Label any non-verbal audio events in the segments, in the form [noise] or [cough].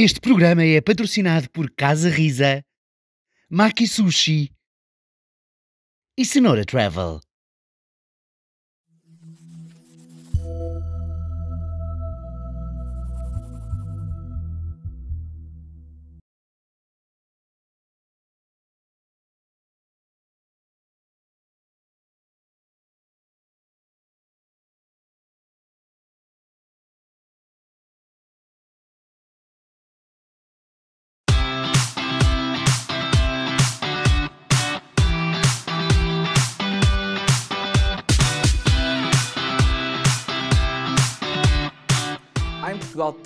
Este programa é patrocinado por Casa Risa, Maki Sushi e Cenoura Travel.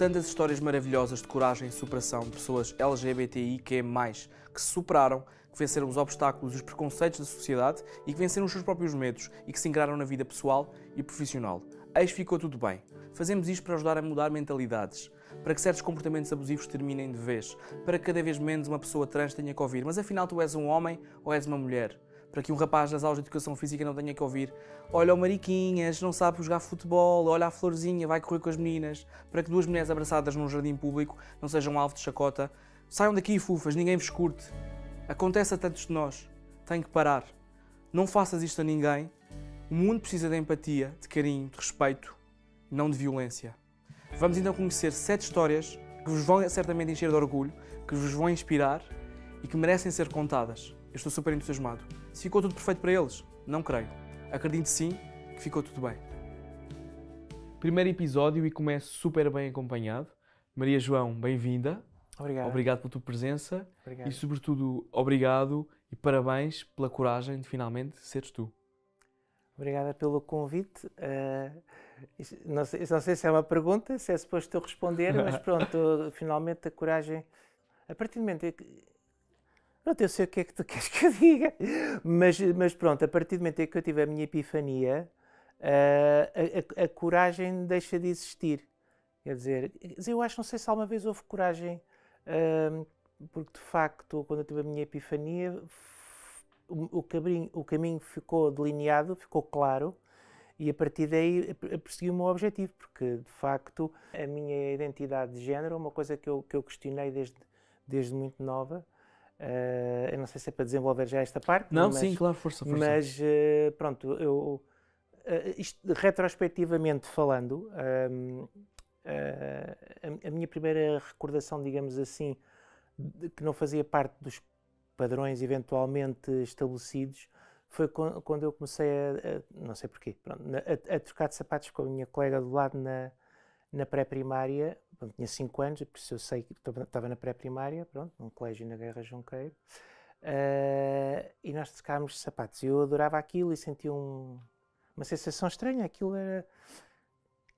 tantas histórias maravilhosas de coragem e superação de pessoas LGBTI que mais, que se superaram, que venceram os obstáculos e os preconceitos da sociedade e que venceram os seus próprios medos e que se engraram na vida pessoal e profissional. Eis ficou tudo bem. Fazemos isto para ajudar a mudar mentalidades, para que certos comportamentos abusivos terminem de vez, para que cada vez menos uma pessoa trans tenha que ouvir, mas afinal tu és um homem ou és uma mulher? para que um rapaz das aulas de educação física não tenha que ouvir olha o Mariquinhas, não sabe jogar futebol, olha a Florzinha, vai correr com as meninas, para que duas mulheres abraçadas num jardim público não sejam alvo de chacota. Saiam daqui, fufas, ninguém vos curte. Acontece a tantos de nós. Tem que parar. Não faças isto a ninguém. O mundo precisa de empatia, de carinho, de respeito, não de violência. Vamos então conhecer sete histórias que vos vão certamente encher de orgulho, que vos vão inspirar e que merecem ser contadas. Eu estou super entusiasmado. Se ficou tudo perfeito para eles, não creio. Acredito sim que ficou tudo bem. Primeiro episódio e começo super bem acompanhado. Maria João, bem-vinda. Obrigado. Obrigado pela tua presença obrigado. e, sobretudo, obrigado e parabéns pela coragem de finalmente seres tu. Obrigada pelo convite. Uh, não, sei, não, sei, se é uma pergunta, se é suposto eu responder, mas [laughs] pronto, finalmente a coragem. A partir do momento não eu sei o que é que tu [laughs] queres que eu diga. Mas, mas pronto, a partir do momento em que eu tive a minha epifania, uh, a, a, a, coragem deixa de existir. Quer dizer, eu acho, não sei se alguma vez houve coragem, uh, porque de facto, quando eu tive a minha epifania, o, o, cabrinho, o caminho ficou delineado, ficou claro, e a partir daí persegui o meu objetivo, porque de facto a minha identidade de género é uma coisa que eu, que eu questionei desde, desde muito nova Uh, eu não sei se é para desenvolver já esta parte. Não, mas, sim, claro, força, força. Mas uh, pronto, eu, uh, isto, retrospectivamente falando, ehm, a, a, minha primeira recordação, digamos assim, de, que não fazia parte dos padrões eventualmente estabelecidos, foi quando eu comecei a, a não sei porquê, pronto, a, a, trocar de sapatos com a minha colega do lado na, na pré-primária, tinha 5 anos, por isso eu sei que estava na pré-primária, pronto, num colégio na Guerra Junqueiro, uh, e nós tocámos sapatos. Eu adorava aquilo e sentia um, uma sensação estranha. Aquilo era.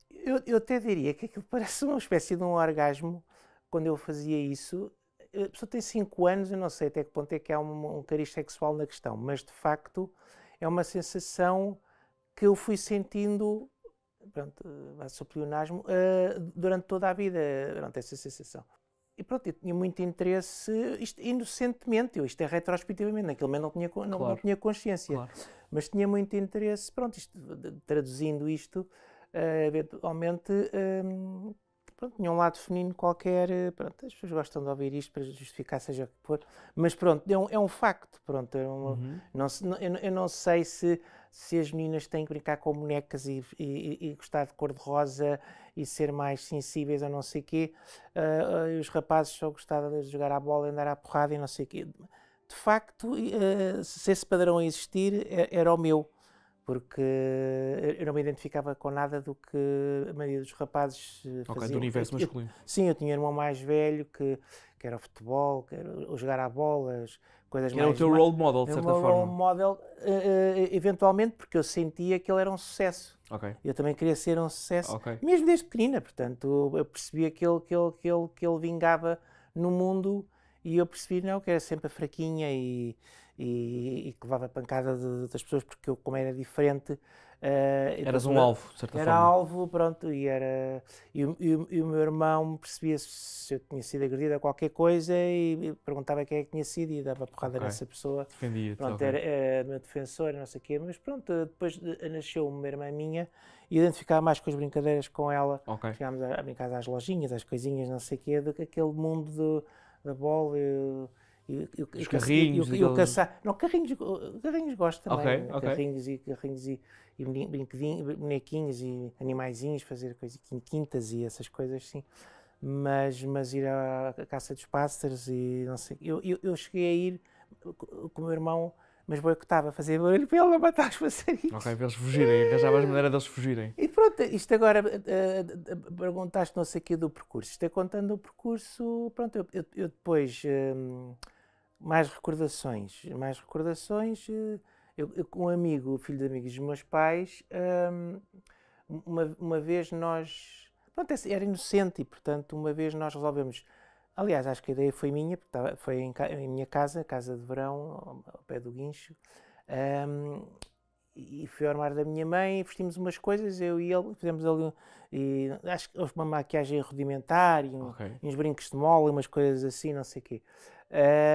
Eu, eu até diria que aquilo [laughs] parece uma espécie de um orgasmo quando eu fazia isso. A pessoa tem 5 anos, eu não sei até que ponto é que há um, um cariz sexual na questão, mas de facto é uma sensação que eu fui sentindo pronto, base o pleonasmo, uh, eh, durante toda a vida, durante essa sensação. E pronto, eu tinha muito interesse, isto, inocentemente, eu, isto é retrospectivamente, naquele momento não tinha, não, claro. não tinha consciência, claro. mas tinha muito interesse, pronto, isto, traduzindo isto, uh, eventualmente, um, ehm, pronto, tinha um lado feminino qualquer, eh, pronto, as pessoas gostam de ouvir isto para justificar seja o que for, mas pronto, é um, é um facto, pronto, é uhum. não, eu, eu não sei se se as meninas têm que brincar com bonecas e, e, e gostar de cor-de-rosa e ser mais sensíveis a não sei o quê, uh, e os rapazes só gostavam de jogar à bola, e andar à porrada e não sei o quê. De facto, uh, se esse padrão existir, é, era o meu, porque eu não me identificava com nada do que a maioria dos rapazes fazia. Eh, ok, do universo masculino. Eu, sim, eu tinha um irmão mais velho que, que era futebol, que era jogar à bolas, coisas que é mais... Era o teu mais, role model, de é certa forma. role model, eh, eh, eh, eventualmente, porque eu sentia que ele era um sucesso. Okay. Eu também queria ser um sucesso, okay. mesmo desde pequenina, portanto, eu percebia que ele, que ele, que ele, que ele vingava no mundo e eu percebi, não, que era sempre a fraquinha e, e, e que levava a pancada de, das pessoas, porque eu, como era diferente, Uh, Eras um alvo, de certa era forma. Era alvo, pronto, e era. E, e, e o meu irmão percebia -se, eu tinha sido agredido a qualquer coisa e, perguntava quem é que tinha sido e dava porrada okay. nessa pessoa. Defendia-te. Pronto, okay. era, era meu defensor, não sei o quê, mas pronto, depois nasceu uma irmã minha e identificava mais com as brincadeiras com ela. Okay. Chegámos a, a, brincar às lojinhas, às coisinhas, não sei o quê, do que aquele mundo do, da bola. e, e, os carrinhos. E, e, e o, o caçar. Não, carrinhos, carrinhos gosto também. Okay, né? okay. Carrinhos e carrinhos e e bonequinhos e animaizinhos, fazer coisas quintas e essas coisas assim. Mas, mas ir à caça dos pássaros e não sei. Eu, eu, eu cheguei a ir com o meu irmão, mas boicotava, fazer barulho para ele não matar os passarinhos. Ok, para eles fugirem, arranjava as maneiras deles fugirem. E pronto, isto agora, uh, perguntaste não sei aqui do percurso. Isto é contando o percurso, pronto, eu, eu, eu depois, hum, mais recordações, mais recordações... Uh, eu, eu, um amigo, filho de amigos dos meus pais, hum, uma, uma vez nós. Pronto, é, era inocente e, portanto, uma vez nós resolvemos. Aliás, acho que a ideia foi minha, porque foi em, em minha casa, casa de verão, ao pé do guincho. Um, e fui ao armário da minha mãe, vestimos umas coisas, eu e ele, fizemos ali, e, acho que houve uma maquiagem rudimentar, e, um, okay. uns brincos de mola, umas coisas assim, não sei o quê.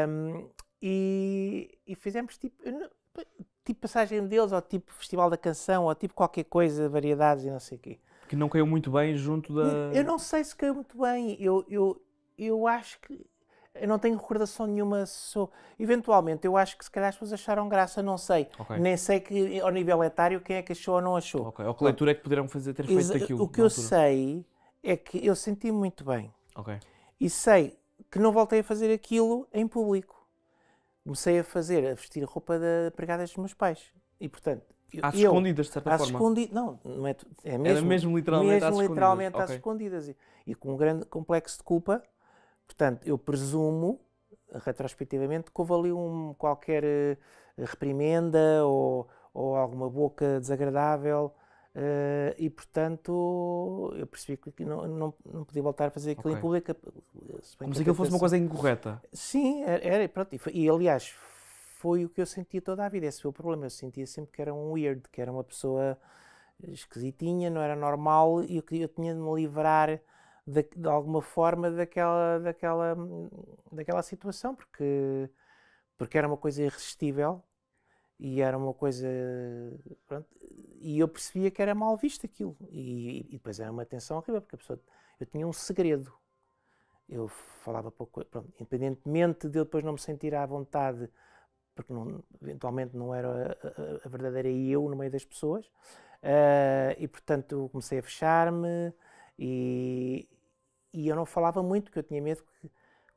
Um, e, e, fizemos tipo, tipo de passagem deles, ou tipo festival da canção, ou tipo qualquer coisa, variedades e não sei o quê. Que não caiu muito bem junto da. Eu não sei se caiu muito bem. Eu, eu, eu acho que. Eu não tenho recordação nenhuma. Sou... Eventualmente, eu acho que se calhar as pessoas acharam graça, não sei. Okay. Nem sei que, ao nível etário quem é que achou ou não achou. Okay. Ou que leitura é que poderão fazer ter feito aquilo. O que eu sei é que eu senti-me muito bem. Ok. E sei que não voltei a fazer aquilo em público comecei a fazer, a vestir a roupa da pregada dos meus pais. E, portanto, às eu, escondidas, de certa às forma. Escondi... Não, não é, é mesmo, Era mesmo literalmente, mesmo às, escondidas. literalmente às escondidas. E, e, com um grande complexo de culpa. Portanto, eu presumo, retrospectivamente, que houve ali um, qualquer eh, reprimenda ou, ou alguma boca desagradável Uh, e portanto eu percebi que não, não, não podia voltar a fazer aquilo okay. em público. Como se aquilo fosse uma coisa incorreta. Sim, era, pronto, e, foi, e, aliás foi o que eu sentia toda a vida, esse foi o problema. Eu sentia sempre que era um weird, que era uma pessoa esquisitinha, não era normal e eu, eu tinha de me livrar de, de, alguma forma daquela, daquela, daquela situação porque, porque era uma coisa irresistível e era uma coisa. Pronto, e eu percebia que era mal visto aquilo. E, e, depois era uma tensão horrível, porque a pessoa. Eu tinha um segredo. Eu falava pouco. Pronto, independentemente de eu depois não me sentir à vontade, porque não, eventualmente não era a, a, verdadeira eu no meio das pessoas, uh, e portanto comecei a fechar-me e, e eu não falava muito, porque eu tinha medo que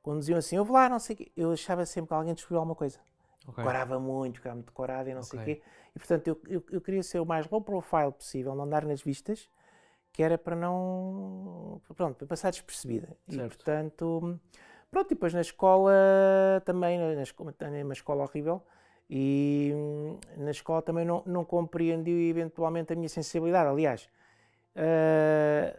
quando diziam assim, eu vou lá, não sei o eu achava sempre que alguém descobriu alguma coisa. Okay. Decorava muito, ficava muito decorado e não okay. sei o quê. E portanto eu, eu, eu, queria ser o mais low profile possível, não dar nas vistas, que era para não. Pronto, para passar despercebida. Certo. E portanto. Pronto, e depois na escola também, na escola, uma escola horrível, e hum, na escola também não, não compreendi eventualmente a minha sensibilidade. Aliás, uh,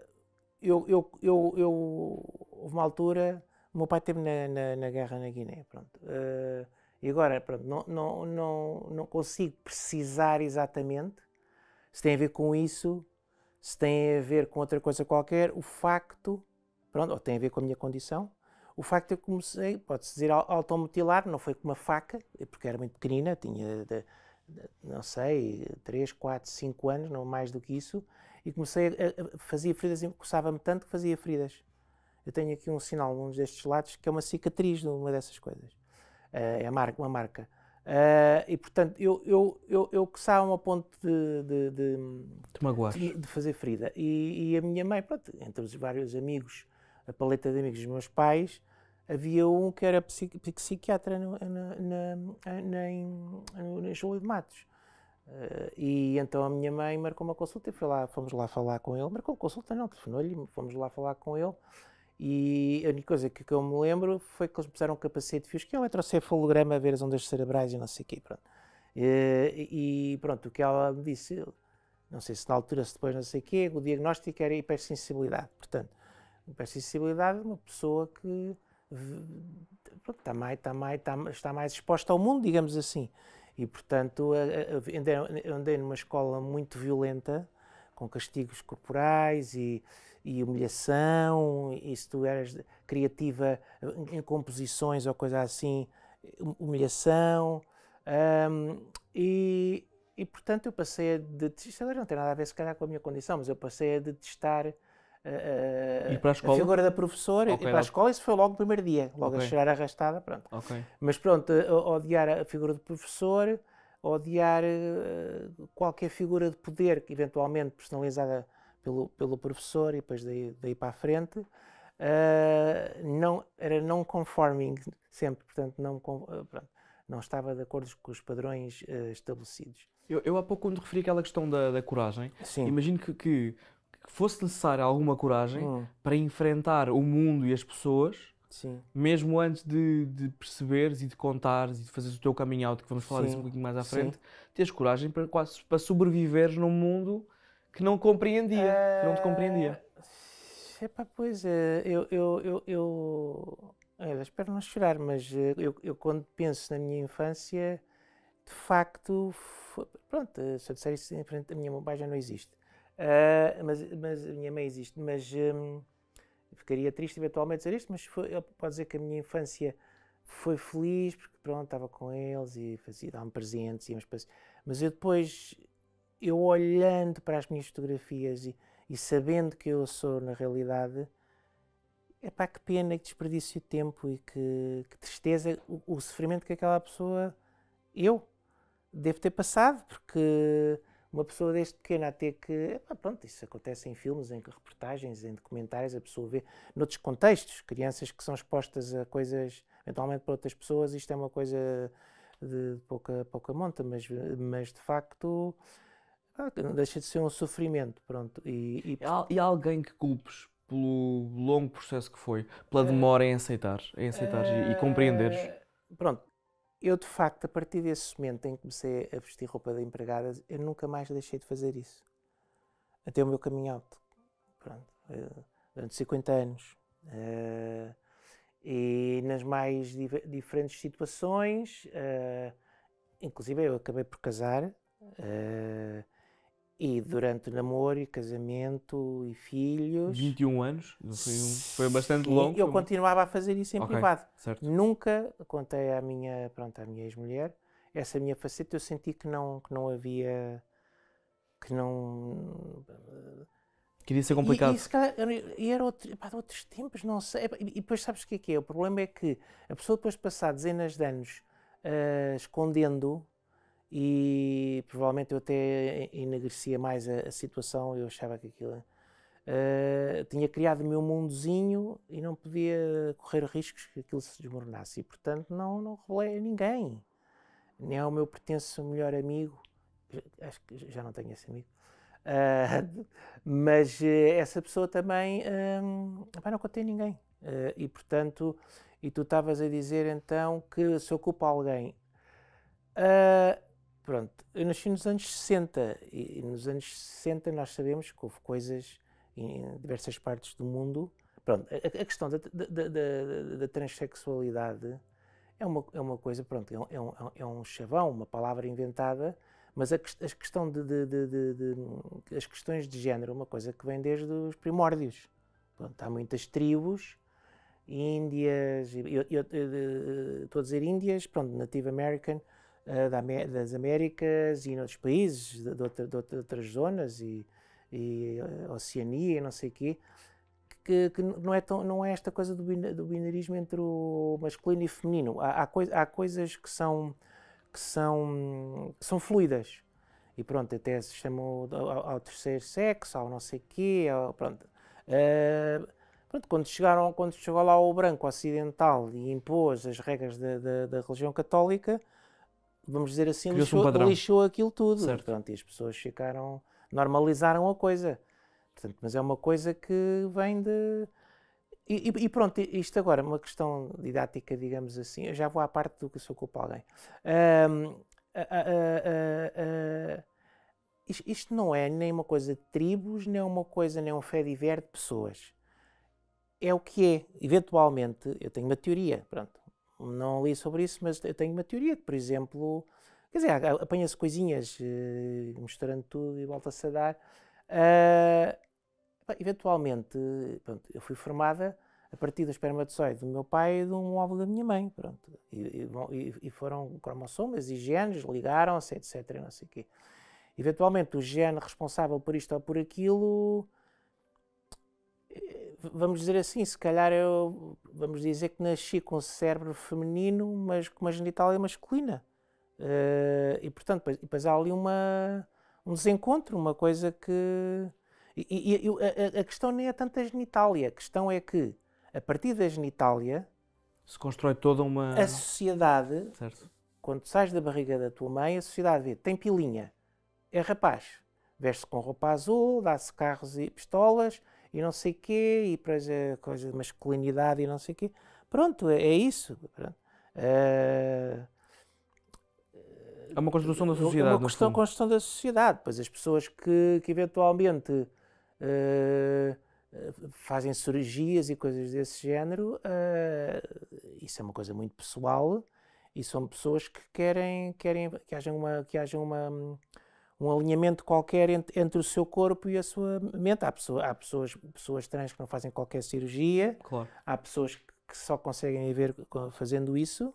eu, eu, eu, eu, houve uma altura, o meu pai esteve na, na, na guerra na Guiné, pronto. Uh, e agora, pronto, não, não, não, não consigo precisar exatamente se tem a ver com isso, se tem a ver com outra coisa qualquer, o facto, pronto, ou tem a ver com a minha condição, o facto é que comecei, pode-se dizer, a automutilar, não foi com uma faca, porque era muito pequenina, tinha, de, de, não sei, 3, 4, 5 anos, não mais do que isso, e comecei a, a fazer feridas, coçava-me tanto que fazia feridas. Eu tenho aqui um sinal, um destes lados, que é uma cicatriz de uma dessas coisas. Eh, é marca, uma marca. Uh, e portanto, eu, eu, eu, eu que saio a um ponto de, de, de, de, fazer ferida. E, e, a minha mãe, pronto, entre os vários amigos, a paleta de amigos dos meus pais, havia um que era psiqui psiquiatra no, na, na, na, em, em Júlio de Matos. Uh, e então a minha mãe marcou uma consulta e foi lá, fomos lá falar com ele. Marcou uma consulta, não, telefonou-lhe, fomos lá falar com ele. E a única coisa que, eu me lembro foi que eles puseram um capacete fios que é um eletrocefalograma a ver as ondas cerebrais e não sei o quê. Pronto. E, e, pronto, o que ela me disse, não sei se na altura, se depois não sei o quê, o diagnóstico era hipersensibilidade. Portanto, hipersensibilidade é uma pessoa que pronto, está, mais, está, mais, tá, está mais exposta ao mundo, digamos assim. E, portanto, andei numa escola muito violenta, com castigos corporais e e humilhação, e se tu eras criativa em composições ou coisa assim, hum, humilhação. Um, e, e portanto eu passei a detestar, não tem nada a ver se calhar com a minha condição, mas eu passei a detestar uh, a, figura da professora okay, e para a escola isso foi logo no primeiro dia, logo okay. a chegar arrastada, pronto. Okay. Mas pronto, eh, odiar a figura do professor, odiar uh, qualquer figura de poder, eventualmente personalizada pelo, pelo professor e depois daí, daí para a frente. Uh, não, era não conforming sempre, portanto, não, ah, pronto, não estava de acordo com os padrões uh, estabelecidos. Eu, eu, há pouco, quando referi aquela questão da, da coragem, Sim. imagino que, que, que, fosse necessária alguma coragem hum. para enfrentar o mundo e as pessoas. Sim. Mesmo antes de, de, perceberes e de contares e de fazeres o teu caminho alto, que vamos falar Sim. disso um pouquinho mais à frente, Sim. teres coragem para, quase, para sobreviveres num mundo que não compreendia, uh... não te compreendia. Ah, epá, pois, é, eu, eu, eu, eu... Olha, espero não chorar, mas eh, eu, eu, quando penso na minha infância, de facto, pronto, eh, se eu disser isso em frente, a minha mãe já não existe. Uh, mas, mas a minha mãe existe, mas um, ficaria triste eventualmente dizer isto, mas foi, pode dizer que a minha infância foi feliz, porque pronto, estava com eles e fazia, me presentes, íamos para... Mas eu depois eu olhando para as minhas fotografias e, e sabendo que eu sou na realidade, é pá, que pena, que desperdício de tempo e que, que tristeza o, o, sofrimento que aquela pessoa, eu, devo ter passado, porque uma pessoa deste pequeno a ter que. Epá, pronto, isso acontece em filmes, em reportagens, em documentários, a pessoa vê noutros contextos, crianças que são expostas a coisas, eventualmente para outras pessoas, isto é uma coisa de pouca, pouca monta, mas, mas de facto ah, não deixa de ser um sofrimento, pronto. E, e... e alguém que culpes pelo longo processo que foi, pela eh, demora em aceitar, em aceitar uh... e, e compreenderes? Eh, pronto, eu de facto, a partir desse momento em que comecei a vestir roupa de empregada, eu nunca mais deixei de fazer isso. Até o meu caminho alto, pronto, eh, durante 50 anos. Uh, e nas mais diferentes situações, uh, inclusive eu acabei por casar, uh, e durante namoro e casamento e filhos. 21 anos? Foi, um, foi bastante Sim, longo. Eu foi... continuava a fazer isso em okay, privado. Certo. Nunca contei à minha, pronto, à minha ex-mulher essa minha faceta. Eu senti que não, que não havia. que não. Queria ser complicado. E, e, se calhar, e era outro, pá, outros tempos, não sei. E, e depois sabes o que é que é? O problema é que a pessoa depois de passar dezenas de anos uh, escondendo e provavelmente eu até enegrecia mais a, a situação, eu achava que aquilo... Uh, tinha criado o meu mundozinho e não podia correr riscos que aquilo se desmoronasse e portanto não, não revelei a ninguém nem ao meu pretenso melhor amigo acho que já não tenho esse amigo uh, [laughs] mas uh, essa pessoa também hum, não contei ninguém eh, e portanto e tu estavas a dizer então que se ocupa alguém Pronto, eu nasci nos anos 60 e nos anos 60 nós sabemos que houve coisas em diversas partes do mundo. Pronto, a, a questão da, da, da, da, transexualidade é uma, é uma coisa, pronto, é um, é um é chavão, uma palavra inventada, mas a, a questão de, de, de, de, as questões de género é uma coisa que vem desde os primórdios. Pronto, há muitas tribos, Índias, eu, eu, eu, estou a dizer Índias, pronto, Native American, eh, das Américas e noutros países, de, de, outra, de outras zonas e, e eh, Oceania e não sei o quê, que, que, não, é tão, não é esta coisa do, binarismo entre o masculino e feminino. Há, há, coi há coisas que são, que, são, que são fluidas. E pronto, até se chamou ao, ao terceiro sexo, ao não sei quê, ao, pronto. Uh, pronto. quando, chegaram, quando chegou lá o branco ocidental e impôs as regras da, da, da religião católica, vamos dizer assim, lixou, um lixou, aquilo tudo. Certo. e as pessoas ficaram, normalizaram a coisa. Portanto, mas é uma coisa que vem de. E, e, e, pronto, isto agora, uma questão didática, digamos assim, eu já vou à parte do que sou culpa alguém. isto não é nem uma coisa de tribos, nem uma coisa, nem um fé de pessoas. É o que é. Eventualmente, eu tenho uma teoria, pronto, não li sobre isso, mas eu tenho uma teoria que, por exemplo, quer dizer, apanha-se coisinhas uh, misturando tudo e volta-se a dar. Uh, eventualmente, pronto, eu fui formada a partir do espermatozoide do meu pai e de um óvulo da minha mãe, pronto. E, e, e foram cromossomas e genes, ligaram-se, etc, não sei o quê. Eventualmente, o gene responsável por isto ou por aquilo vamos dizer assim, se calhar eu, vamos dizer que nasci com um cérebro feminino, mas com uma genitália masculina. Uh, e portanto, depois, depois há ali uma, um desencontro, uma coisa que. E, e, e a, a, questão nem é tanto a genitália, a questão é que, a partir da genitália. Se constrói toda uma. A sociedade, certo. quando sais da barriga da tua mãe, a sociedade vê: tem pilinha, é rapaz, veste com roupa azul, dá-se carros e pistolas, e não sei quê, e depois a coisa de masculinidade e não sei quê. Pronto, é, é isso. Pronto. Uh, é uma construção da sociedade. É uma questão, construção da sociedade. Pois as pessoas que, que eventualmente uh, fazem cirurgias e coisas desse género, uh, isso é uma coisa muito pessoal e são pessoas que querem, querem que haja uma. Que haja uma um alinhamento qualquer entre, entre, o seu corpo e a sua mente. Há, pessoa, há pessoas, pessoas trans que não fazem qualquer cirurgia, claro. há pessoas que só conseguem viver fazendo isso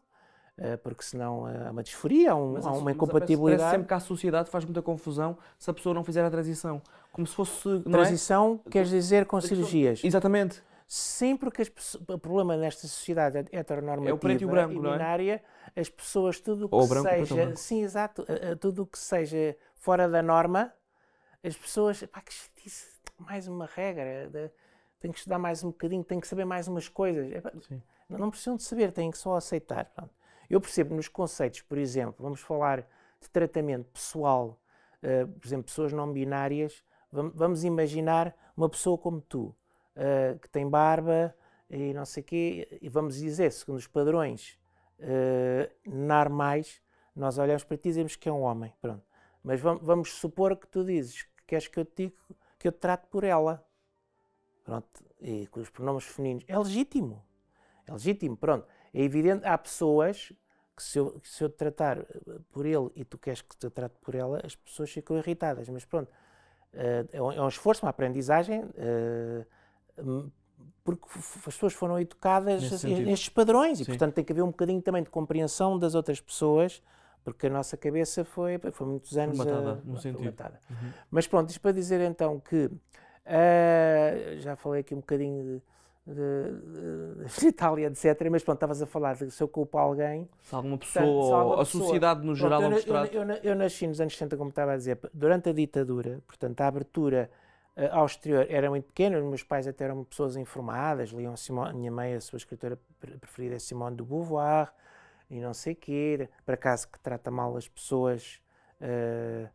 eh, porque senão eh, há uma disforia, há, um, mas, há uma incompatibilidade. Parece, sempre que a sociedade faz muita confusão se a pessoa não fizer a transição. Como se fosse. É? Transição é? quer dizer com cirurgias. Exatamente. Sempre que as o problema nesta sociedade heteronormativa é o e, o branco, é? e binária, é? as pessoas, tudo o que branco, seja. Sim, exato. Eh, tudo o que seja fora da norma, as pessoas, pá, que chatice, mais uma regra, de, tenho que estudar mais um bocadinho, tenho que saber mais umas coisas. Epá, não, não precisam de saber, têm que só aceitar. Pronto. Eu percebo nos conceitos, por exemplo, vamos falar de tratamento pessoal, uh, por exemplo, pessoas não binárias, vamos, vamos imaginar uma pessoa como tu, uh, que tem barba e não sei o quê, e vamos dizer, segundo os padrões uh, normais, nós olhamos para ti e dizemos que é um homem, pronto. Mas vamos supor que tu dizes que queres que eu te diga que eu te trato por ela. Pronto, e com os pronomes femininos. É legítimo. É legítimo, pronto. É evidente, há pessoas que se eu, se eu te tratar eh, por ele e tu queres que te trate por ela, as pessoas ficam irritadas. Mas pronto, eh, é, é um esforço, uma aprendizagem, eh, porque as pessoas foram educadas nestes padrões Sim. e, portanto, tem que haver um bocadinho também de compreensão das outras pessoas porque a nossa cabeça foi, foi muitos anos formatada. A, formatada. Uhum. Mas pronto, isto para dizer então que uh, já falei aqui um bocadinho de, de, de, [laughs] de Itália, etc. Mas pronto, estavas a falar de se eu culpo alguém. Se alguma pessoa, portanto, se alguma a sociedade no geral pronto, eu, eu, eu, eu, nasci nos anos 60, como estava a dizer, durante a ditadura, portanto, a abertura uh, ao exterior era muito pequena, os meus pais até eram pessoas informadas, liam Simone, minha mãe, a sua escritora preferida é Simone de Beauvoir, e não sei quê, para acaso que trata mal as pessoas uh,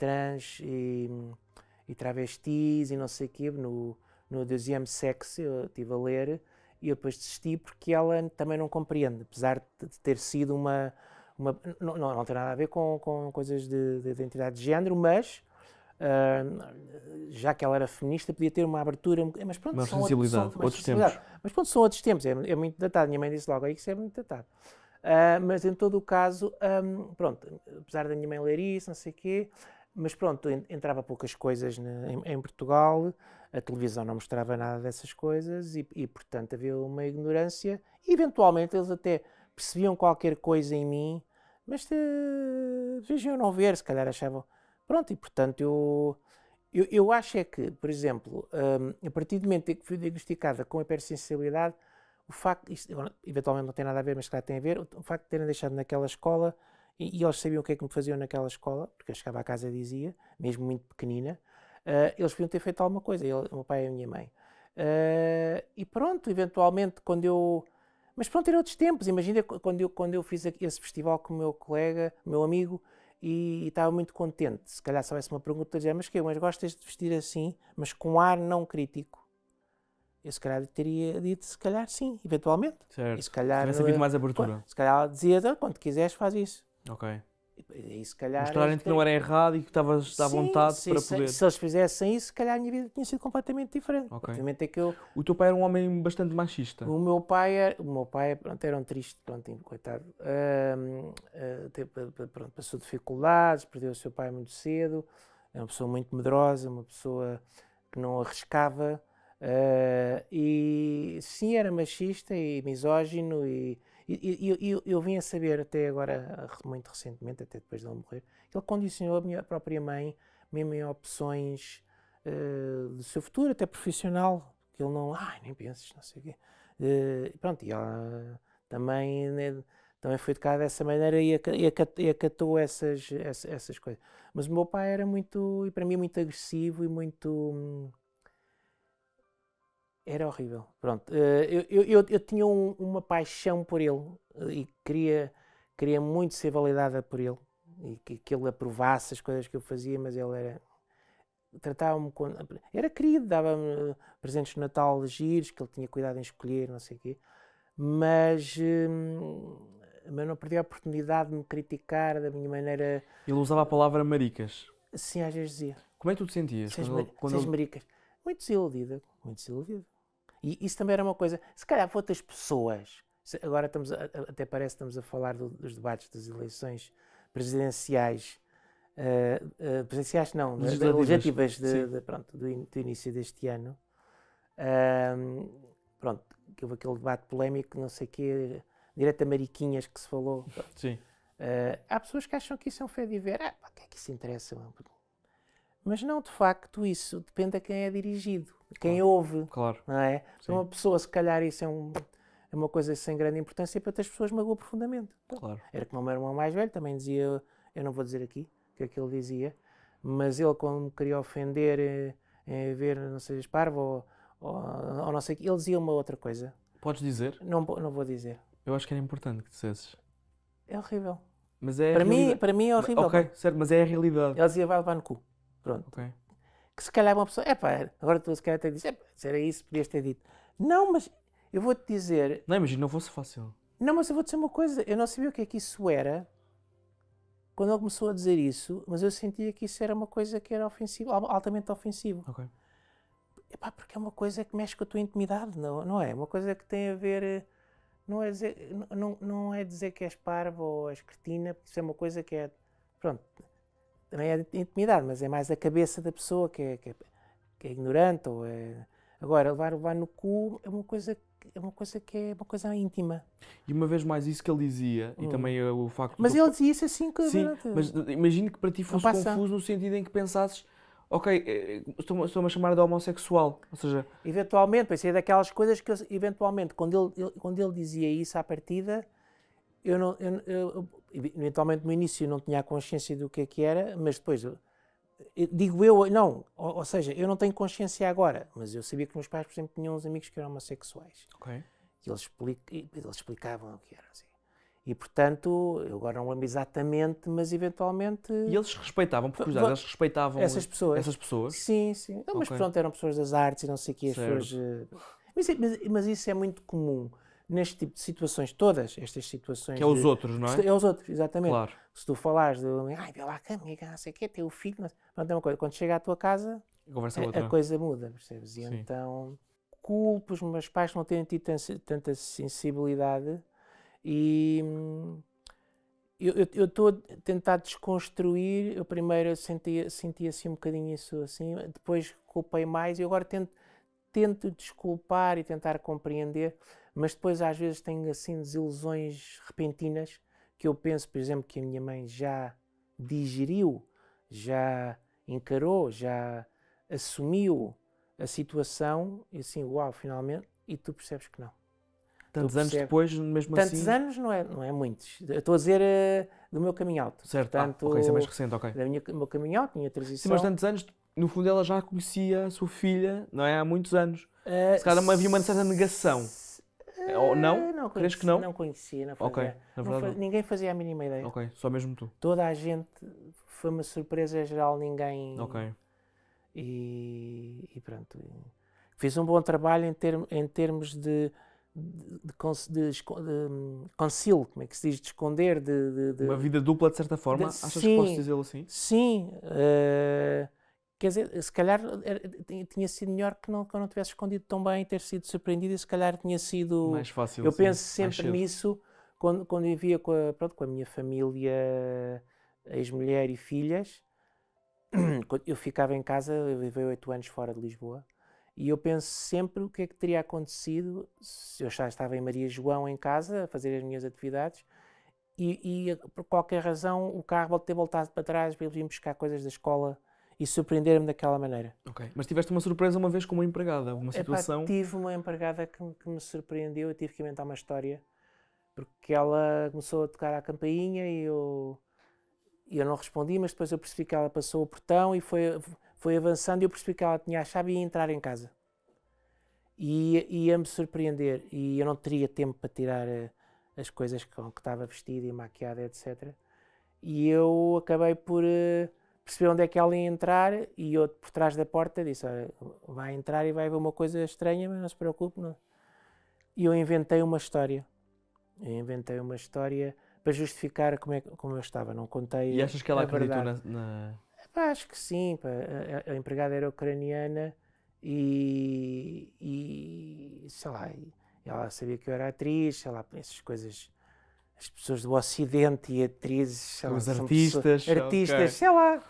trans e, e, travestis e não sei quê, no, no Deus e Sex, eu estive a ler, e eu depois desisti porque ela também não compreende, apesar de ter sido uma... uma não, não, não, tem nada a ver com, com coisas de, de identidade de género, mas ah, já que ela era feminista, podia ter uma abertura, mas pronto, uma são, são outros, tempos. Mas pronto, são outros tempos, é, é, muito datado. Minha mãe disse logo aí que isso é muito datado. Uh, mas em todo o caso, um, pronto, apesar da minha mãe ler isso, não sei o quê, mas pronto, entrava poucas coisas na, em, em, Portugal, a televisão não mostrava nada dessas coisas e, e, portanto, havia uma ignorância. Eventualmente eles até percebiam qualquer coisa em mim, mas uh, eh, vejam não ver, se calhar achavam Pronto, e portanto eu, eu, eu acho é que, por exemplo, um, a partir do momento em que fui diagnosticada com hipersensibilidade, o facto, isto, eventualmente não tem nada a ver, mas claro tem a ver, o facto de terem deixado naquela escola e, e, eles sabiam o que é que me faziam naquela escola, porque eu chegava à casa e dizia, mesmo muito pequenina, uh, eles podiam ter feito alguma coisa, ele, o meu pai e a minha mãe. Uh, e pronto, eventualmente quando eu. Mas pronto, eram outros tempos. Imagina quando eu, quando eu fiz esse festival com o meu colega, meu amigo, e estava muito contente. Se calhar se houvesse uma pergunta, dizia, mas que mas gostas de vestir assim, mas com ar não crítico? Eu se calhar teria dito, se calhar sim, eventualmente. Certo. E se calhar... Tivesse havido eh, mais abertura. se calhar dizia, então, quando quiseres faz isso. Ok. E, se calhar, Mostrarem que não era errado e que estavas à vontade para se, poder. Se eles fizessem isso, se calhar a minha vida tinha sido completamente diferente. Okay. é que eu... O teu pai era um homem bastante machista. O meu pai era, é, o meu pai, pronto, era um triste, pronto, tipo, coitado. Uh, uh, teve, pronto, passou dificuldades, perdeu o seu pai muito cedo. Era é uma pessoa muito medrosa, uma pessoa que não arriscava. Uh, e sim, era machista e misógino e e eu, eu, eu vim a saber até agora, muito recentemente, até depois de ele morrer, que ele condicionou a minha própria mãe, mesmo em opções uh, do seu futuro, até profissional, que ele não, ai, ah, nem penses, não sei o quê. Uh, pronto, e ela também, né, também foi educada dessa maneira e, e acatou essas, essas, essas coisas. Mas o meu pai era muito, e para mim, muito agressivo e muito hum, era horrível. Pronto, eh, eu, eu, eu, tinha um, uma paixão por ele eh, e queria, queria muito ser validada por ele e que, que ele aprovasse as coisas que eu fazia, mas ele era. Tratava-me com. Era querido, dava-me eh, presentes de Natal giros, que ele tinha cuidado em escolher, não sei o quê, mas. Hum, mas não perdi a oportunidade de me criticar da minha maneira. Ele usava a palavra maricas. Sim, às vezes dizia. Como é que tu te sentias? Seis, quando, quando Seis maricas. Muito desiludida, muito desiludida. E isso também era uma coisa, se calhar outras pessoas, agora estamos a, até parece que estamos a falar do, dos debates das eleições presidenciais, uh, uh, presidenciais não, legislativas, legislativas de, de, pronto, do, in, do, início deste ano. Uh, pronto, que houve aquele debate polémico, não sei o quê, direto a Mariquinhas que se falou. [laughs] Sim. Uh, há pessoas que acham que isso é um fé de ver. Ah, o que é que isso interessa? Mas não, de facto, isso depende a quem é dirigido quem claro. ouve. Claro. Não é? Sim. Para uma pessoa, se calhar, isso é, um, é uma coisa sem grande importância e para outras pessoas magoa profundamente. Claro. Era que o meu irmão mais velho também dizia, eu não vou dizer aqui o que é que ele dizia, mas ele, quando queria ofender, é, ver, não sejas parvo ou, ou, ou, não sei ele dizia uma outra coisa. Podes dizer? Não, não vou dizer. Eu acho que era importante que dissesses. É horrível. Mas é para, mim, para mim é horrível. Ok, certo, mas é a realidade. Ele dizia vai levar no cu. Pronto. Okay que se calhar uma pessoa, epá, agora tu se calhar até dizes, epá, se era isso, podias ter dito. Não, mas eu vou-te dizer... Não, imagina, não fosse fácil. Não, mas eu vou-te dizer uma coisa, eu não sabia o que é que isso era quando ele começou a dizer isso, mas eu sentia que isso era uma coisa que era ofensivo, altamente ofensivo. Ok. Epá, porque é uma coisa que mexe com a tua intimidade, não, não é? é uma coisa que tem a ver... Não é dizer, não, não é dizer que és parvo ou és cretina, porque isso é uma coisa que é... Pronto, também é intimidade, mas é mais a cabeça da pessoa que é, que é, que é ignorante ou é... Agora, levar, levar no cu é uma coisa é uma coisa que é uma coisa íntima. E uma vez mais isso que ele dizia, hum. e também é o facto... Mas do... ele dizia isso assim que... Sim, mas eh, imagino que para ti fosse confuso no sentido em que pensasses ok, eh, eh, estou-me a chamar de homossexual, ou seja... Eventualmente, pensei é daquelas coisas que, eventualmente, quando ele, ele, quando ele dizia isso à partida, eu não, eu, eu, eventualmente no início não tinha a consciência do que é que era, mas depois eu, digo eu, não, ou, ou, seja, eu não tenho consciência agora, mas eu sabia que meus pais, por exemplo, tinham uns amigos que eram homossexuais. Ok. E eles, eles explicavam o que era assim. E portanto, eu agora não lembro exatamente, mas eventualmente. E eles respeitavam, porque curiosidade, eles respeitavam essas pessoas. Essas pessoas? Sim, sim. Não, ah, mas okay. pronto, eram pessoas das artes e não sei o que as pessoas. Mas, mas, mas, isso é muito comum neste tipo de situações, todas estas situações. Que é os de, outros, não é? É os outros, exatamente. Claro. Se tu falares de. Ai, vê lá a amiga, não sei o quê, teu filho. Mas, não tem é uma coisa. Quando chega à tua casa, a, é a, coisa muda, percebes? E Sim. então culpo os meus pais não terem tido tanta sensibilidade e hum, eu estou a tentar desconstruir. Eu primeiro senti, senti assim um bocadinho isso assim, depois culpei mais e agora tento, tento desculpar e tentar compreender mas depois às vezes tenho assim desilusões repentinas que eu penso, por exemplo, que a minha mãe já digeriu, já encarou, já assumiu a situação e assim, uau, finalmente, e tu percebes que não. Tantos anos depois, mesmo Tantos assim? Tantos anos não é, não é muitos. Eu estou a dizer uh, do meu caminho alto. Certo, tá. Portanto, ah, ok, isso é mais recente, ok. Do meu caminho alto, minha transição. Sim, mas tantos anos, no fundo ela já conhecia a sua filha, não é? Há muitos anos. Uh, Se calhar havia uma certa negação é ou não? Eh, não Crees que não? Não conhecia, não fazia. Okay, na verdade, fazia, Ninguém fazia a mínima ideia. Ok, só mesmo tu. Toda a gente foi uma surpresa geral, ninguém. Ok. E, e pronto. Fiz um bom trabalho em, term, em termos de de, de, de, hum, conceal, como é que se diz, de esconder, de... de uma vida dupla de certa forma, achas sim, que posso dizê-lo assim? Sim, uh, Quer dizer, se calhar tinha sido melhor que não, que eu não tivesse escondido tão bem, ter sido surpreendido, e se calhar tinha sido. Mais fácil. Eu penso sempre nisso quando, quando vivia com a, pronto, com a minha família, ex-mulher e filhas. [clears throat] Eu ficava em casa, eu vivi oito anos fora de Lisboa, e eu penso sempre o que é que teria acontecido se eu já estava em Maria João em casa a fazer as minhas atividades e, e por qualquer razão o carro ter voltado para trás para eles ir buscar coisas da escola e surpreender me daquela maneira. Ok, mas tiveste uma surpresa uma vez com uma empregada, uma situação? Epá, tive uma empregada que, que, me surpreendeu, eu tive que inventar uma história, porque ela começou a tocar a campainha e eu, eu não respondi, mas depois eu percebi que ela passou o portão e foi, foi avançando e eu percebi que ela tinha a chave e ia entrar em casa. E ia-me surpreender, e eu não teria tempo para tirar eh, as coisas com que estava vestida e maquiada, etc. E eu acabei por... Uh, percebeu onde é que ela ia entrar e eu por trás da porta disse, olha, vai entrar e vai ver uma coisa estranha, mas não se preocupe. Não. E eu inventei uma história. Eu inventei uma história para justificar como, é, como eu estava, não contei E achas que ela acreditou na... na... acho que sim, pá. A, a, a, empregada era ucraniana e, e sei lá, ela sabia que eu era atriz, sei lá, essas coisas as pessoas do Ocidente e atrizes, os artistas, pessoas, artistas, okay. sei lá.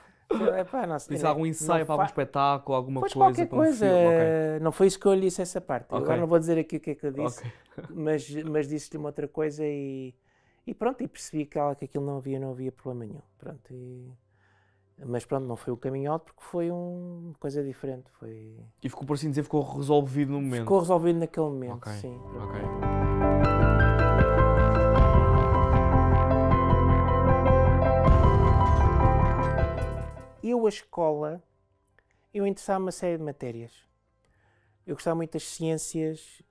Epá, não, algum ensaio para algum espetáculo, alguma pois coisa? Qualquer coisa. Um okay. Não foi isso que eu lhe disse essa parte. Okay. Agora não vou dizer aqui o que é que eu disse, okay. [laughs] mas, mas disse-lhe uma outra coisa e, e pronto, e percebi que, que aquilo não havia, não havia problema nenhum. Pronto, e, mas pronto, não foi o caminho alto porque foi um, uma coisa diferente. Foi... E ficou por assim dizer, ficou resolvido no momento? Ficou resolvido naquele momento, sim. Ok. eu, a escola, eu interessava me uma série de matérias. Eu gostava muito das ciências.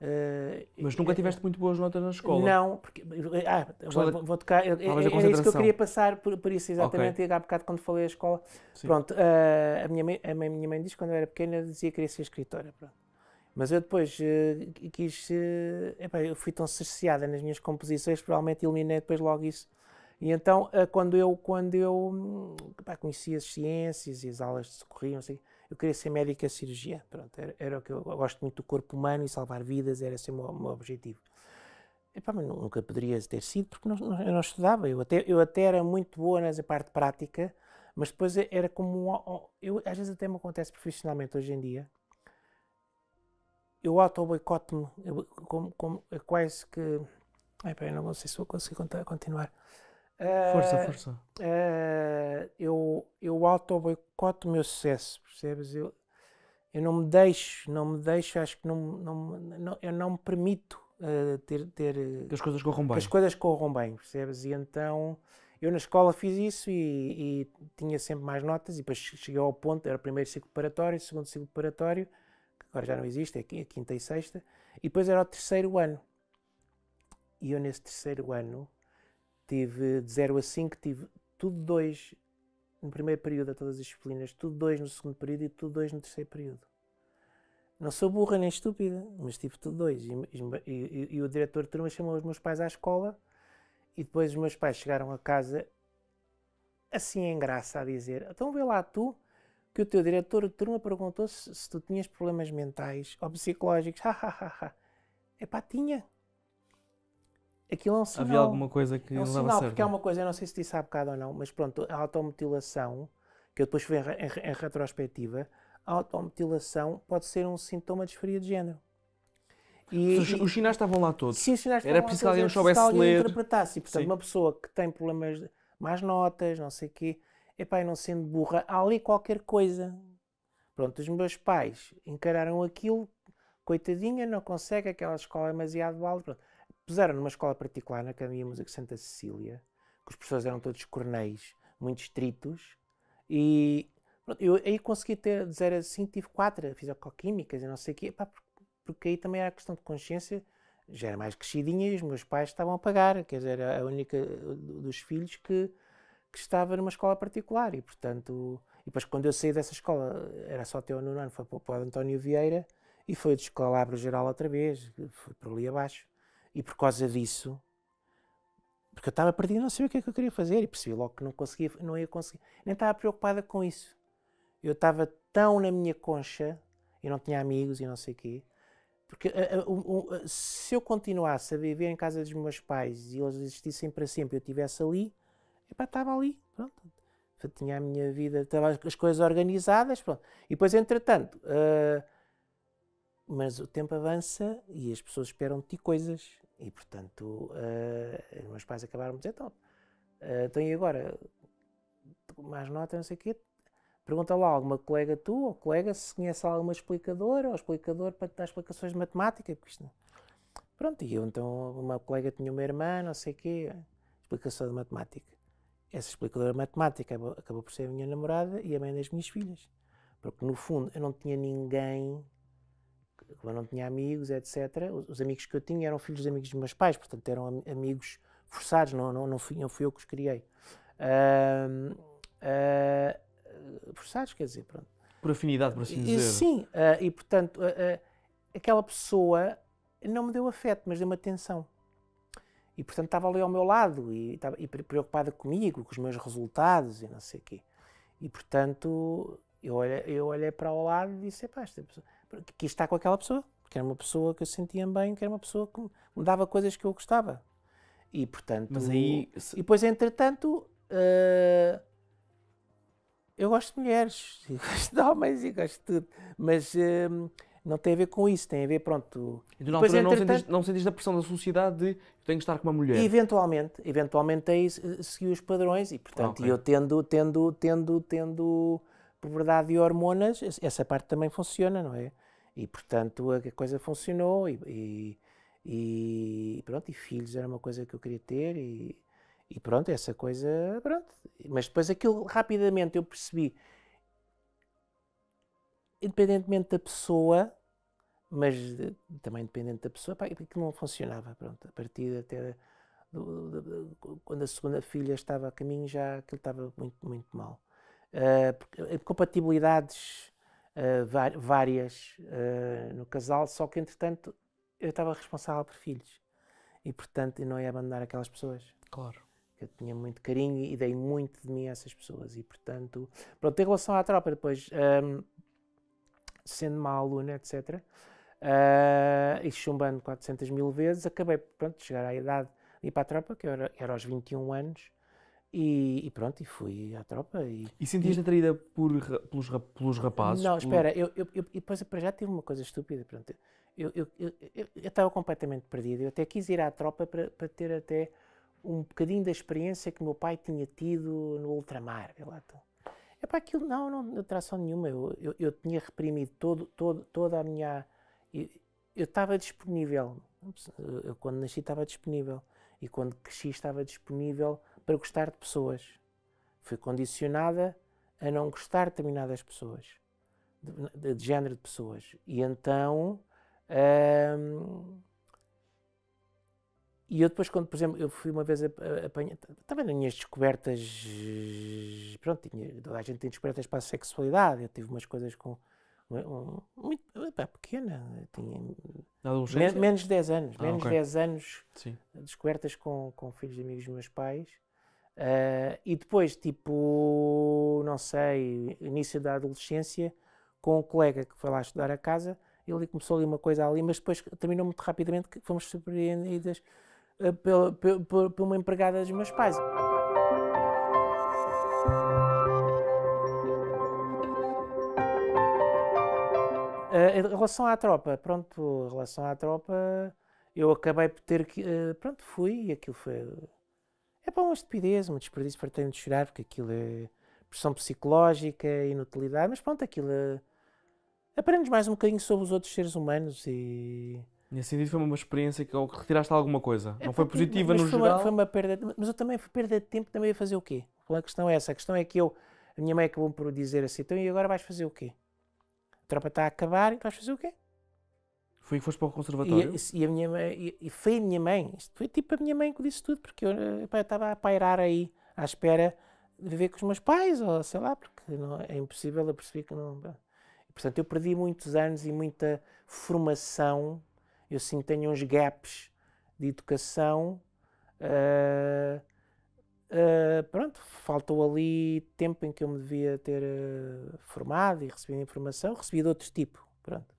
Uh, Mas nunca eh, tiveste muito boas notas na escola? Não, porque. Ah, vou, vou, tocar. É, era, isso que eu queria passar por, por isso, exatamente, okay. há bocado quando falei a escola. Sim. Pronto, uh, a, minha mãe, a minha mãe diz que quando eu era pequena dizia que queria ser escritora. Pronto. Mas eu depois uh, quis. Uh, eu fui tão cerceada nas minhas composições, provavelmente eliminei depois logo isso e então, eh, quando eu, quando eu hum, pá, conhecia as ciências e as aulas de socorriam, assim, eu queria ser médico a cirurgia. Pronto, era, era, o que eu, eu, gosto muito do corpo humano e salvar vidas, era esse o meu, meu objetivo. E, pá, mas nunca poderia ter sido, porque não, não, eu não estudava. Eu até, eu até era muito boa nessa parte prática, mas depois era como. Um, eu, às vezes até me acontece profissionalmente hoje em dia. Eu auto-boicoto-me, como, como, quase que. Ai, não sei se vou conseguir continuar força, eh, força. Uh, eu eu auto-boicoto o meu sucesso, percebes? Eu, eu não me deixo, não me deixo, acho que não, não, não eu não me permito uh, ter, ter. Que as coisas corram bem. Que as coisas corram bem, percebes? E então. Eu na escola fiz isso e, e tinha sempre mais notas e depois cheguei ao ponto, era o primeiro ciclo preparatório, segundo ciclo preparatório, que agora já não existe, é a quinta e sexta, e depois era o terceiro ano. E eu nesse terceiro ano Tive de 0 a 5, tive tudo 2 no primeiro período a todas as disciplinas, tudo 2 no segundo período e tudo 2 no terceiro período. Não sou burra nem estúpida, mas tive tudo 2. E, e, e, e o diretor de turma chamou os meus pais à escola e depois os meus pais chegaram a casa assim em graça a dizer: Então vê lá tu que o teu diretor de turma perguntou se, se tu tinhas problemas mentais ou psicológicos. [laughs] Ha, ha, ha, ha. Epá, tinha aquilo é um sinal. Havia alguma coisa que é um sinal, certo. porque há uma coisa, eu não sei se disse há bocado ou não, mas pronto, a automutilação, que eu depois fui em, em, em retrospectiva, a automutilação pode ser um sintoma de disforia de género. E, os, e, os sinais estavam lá todos. Sim, os sinais Era preciso que alguém todos, soubesse alguém ler. interpretasse. E, portanto, sim. uma pessoa que tem problemas, mais más notas, não sei o quê, epá, e não sendo burra, há ali qualquer coisa. Pronto, os meus pais encararam aquilo, coitadinha, não consegue, aquela escola é demasiado alta puseram numa escola particular na Academia Música Santa Cecília, que os professores eram todos corneis, muito estritos, e pronto, eu aí consegui ter, a 5, tive quatro fisicoquímicas e não sei o quê, pá, porque aí também era questão de consciência, já era mais crescidinha e os meus pais estavam a pagar, quer dizer, era a única dos filhos que, que estava numa escola particular e, portanto, e depois quando eu saí dessa escola, era só até o nono ano, foi para o António Vieira e foi de escola geral outra vez, foi por ali abaixo. E por causa disso, porque eu estava perdido, não sabia o que é que eu queria fazer e percebi logo que não conseguia, não ia conseguir. Nem estava preocupada com isso. Eu estava tão na minha concha, e não tinha amigos e não sei o quê, porque eh, eh, eh, se eu continuasse a viver em casa dos meus pais e eles existissem para sempre, eu estivesse ali, epá, estava ali, pronto. tinha a minha vida, estava as coisas organizadas, pronto. E depois, entretanto, uh, mas o tempo avança e as pessoas esperam de ti coisas e, portanto, uh, os meus pais acabaram de dizendo, então, uh, então e agora? Mais nota, não sei o quê. Pergunta lá alguma colega tu ou colega se conhece alguma explicadora ou explicador para te dar explicações de matemática. Porque isto... Pronto, e eu então, uma colega tinha uma irmã, não sei o quê, explicação de matemática. Essa explicadora de matemática acabou por ser a minha namorada e a mãe das minhas filhas. Porque, no fundo, eu não tinha ninguém como eu não tinha amigos, etc., os amigos que eu tinha eram filhos de amigos dos meus pais, portanto eram amigos forçados, não, não, não, fui, não fui eu que os criei. Uh, uh, forçados, quer dizer, pronto. Por afinidade, por assim dizer. E, sim, uh, e portanto, ah, aquela pessoa não me deu afeto, mas deu-me atenção. E portanto estava ali ao meu lado e, estava, e preocupada comigo, com os meus resultados e não sei o quê. E portanto, eu olhei, eu olhei para o lado e disse: esta pessoa quis estar com aquela pessoa, que era uma pessoa que eu sentia bem, que era uma pessoa que me dava coisas que eu gostava. E portanto. Mas aí. Se... E depois, entretanto. Uh, eu gosto de mulheres, [laughs] gosto de homens e gosto de tudo. Mas. Uh, não tem a ver com isso, tem a ver, pronto. E tu na Depois, altura entretanto, não, sentes, a pressão da sociedade de eu tenho que estar com uma mulher? Eventualmente, eventualmente aí eh, segui os padrões e, portanto, okay. eu tendo, tendo, tendo, tendo, verdade hormonas, essa parte também funciona, não é? E portanto a coisa funcionou e, e, e, pronto, e filhos era uma coisa que eu queria ter e, e pronto, essa coisa, pronto. Mas depois aquilo rapidamente eu percebi, independentemente da pessoa, mas de, eh, também dependente da pessoa, pá, não funcionava, pronto, a partir até do, do, do, quando a segunda filha estava a caminho já aquilo estava muito, muito mal. Uh, compatibilidades eh, várias uh, no casal, só que entretanto eu estava responsável por filhos e portanto eu não ia abandonar aquelas pessoas. Claro. Eu tinha muito carinho e dei muito de mim a essas pessoas e portanto, pronto, em relação à tropa depois, um, ehm, sendo má aluna, etc., uh, eh, e chumbando 400 mil vezes, acabei, pronto, de chegar à idade de ir para a tropa, que era, era aos 21 anos, e, e, pronto, e fui à tropa. E, e sentias-te e... atraída por, pelos, pelos rapazes? Não, espera, por... eu, eu, eu, depois para já tive uma coisa estúpida. Pronto, eu, eu, eu, eu, estava completamente perdido. Eu até quis ir à tropa para, para ter até um bocadinho da experiência que meu pai tinha tido no ultramar. É para aquilo, não, não, não tração nenhuma. Eu, eu, eu, tinha reprimido todo, todo, toda a minha. Eu, eu estava disponível. Eu, quando nasci estava disponível. E quando cresci estava disponível para gostar de pessoas. Fui condicionada a não gostar de determinadas pessoas, de, de, de género de pessoas. E então. Hum, e eu depois, quando, por exemplo, eu fui uma vez apanhado, também nas minhas descobertas, pronto, tinha, toda a gente tem descobertas para a sexualidade, eu tive umas coisas com, muito pá, pequena, tinha men menos de 10 anos, ah, menos de okay. 10 anos Sim. descobertas com, com filhos de amigos dos meus pais, Uh, e depois, tipo, não sei, início da adolescência, com um colega que foi lá estudar a casa, ele começou ali uma coisa ali, mas depois terminou muito rapidamente que fomos surpreendidas uh, eh, pela, pela, por uma empregada dos meus pais. Uh, em relação à tropa, pronto, em relação à tropa, eu acabei por ter que. Uh, pronto, fui e aquilo foi. É para uma estupidez, uma desperdício para ter de chorar, porque aquilo é pressão psicológica, inutilidade, mas pronto, aquilo é... aprendes mais um bocadinho sobre os outros seres humanos e. Nesse sentido, foi uma experiência que, retiraste alguma coisa. É, não foi positiva no foi geral? Uma, foi uma perda. De... Mas eu também fui perda de tempo também ia fazer o quê? É a questão é essa. A questão é que eu. A minha mãe acabou por dizer assim: então e agora vais fazer o quê? A tropa está a acabar e então vais fazer o quê? Foi que foste para o conservatório? E, e a minha mãe, e, foi a minha mãe, isto foi tipo a minha mãe que disse tudo, porque eu estava a pairar aí, à espera de viver com os meus pais, ou sei lá, porque não, é impossível, eu percebi que não... Portanto, eu perdi muitos anos e muita formação. Eu sim tenho uns gaps de educação. Uh, uh, pronto, faltou ali tempo em que eu me devia ter uh, formado e recebido informação. Recebi de outro tipo, pronto.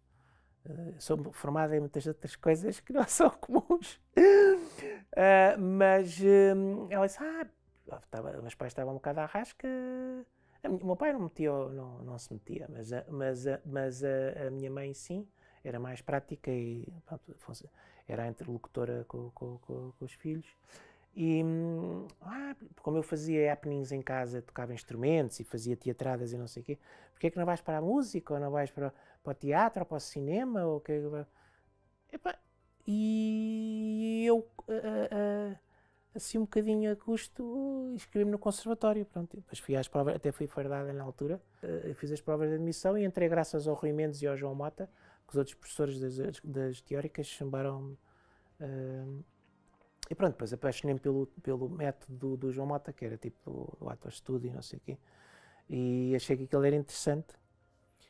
Eh, sou formado em muitas outras coisas que não [laughs] são comuns. Uh, mas uh, ela disse: Ah, tava, meus pais estavam um bocado à rasca. Minha, o meu pai não, metia, não, não se metia, mas, mas, mas a, a, minha mãe sim, era mais prática e pronto, era a interlocutora com, com, com, com os filhos. E ah, como eu fazia happenings em casa, tocava instrumentos e fazia teatradas e não sei o quê, porque é que não vais para a música ou não vais para para o teatro, para o cinema, ou que... Epa, e eu, a, eh, a, eh, eh, assim um bocadinho a custo, inscrevi-me no conservatório. Pronto. Depois fui às provas, até fui fardada na altura, fiz as provas de admissão e entrei graças ao Rui Mendes e ao João Mota, que os outros professores das, das teóricas chamaram-me. Uh, e pronto, depois apaixonei-me pelo, pelo método do, do, João Mota, que era tipo o ator estúdio e não sei o quê. E achei que aquilo era interessante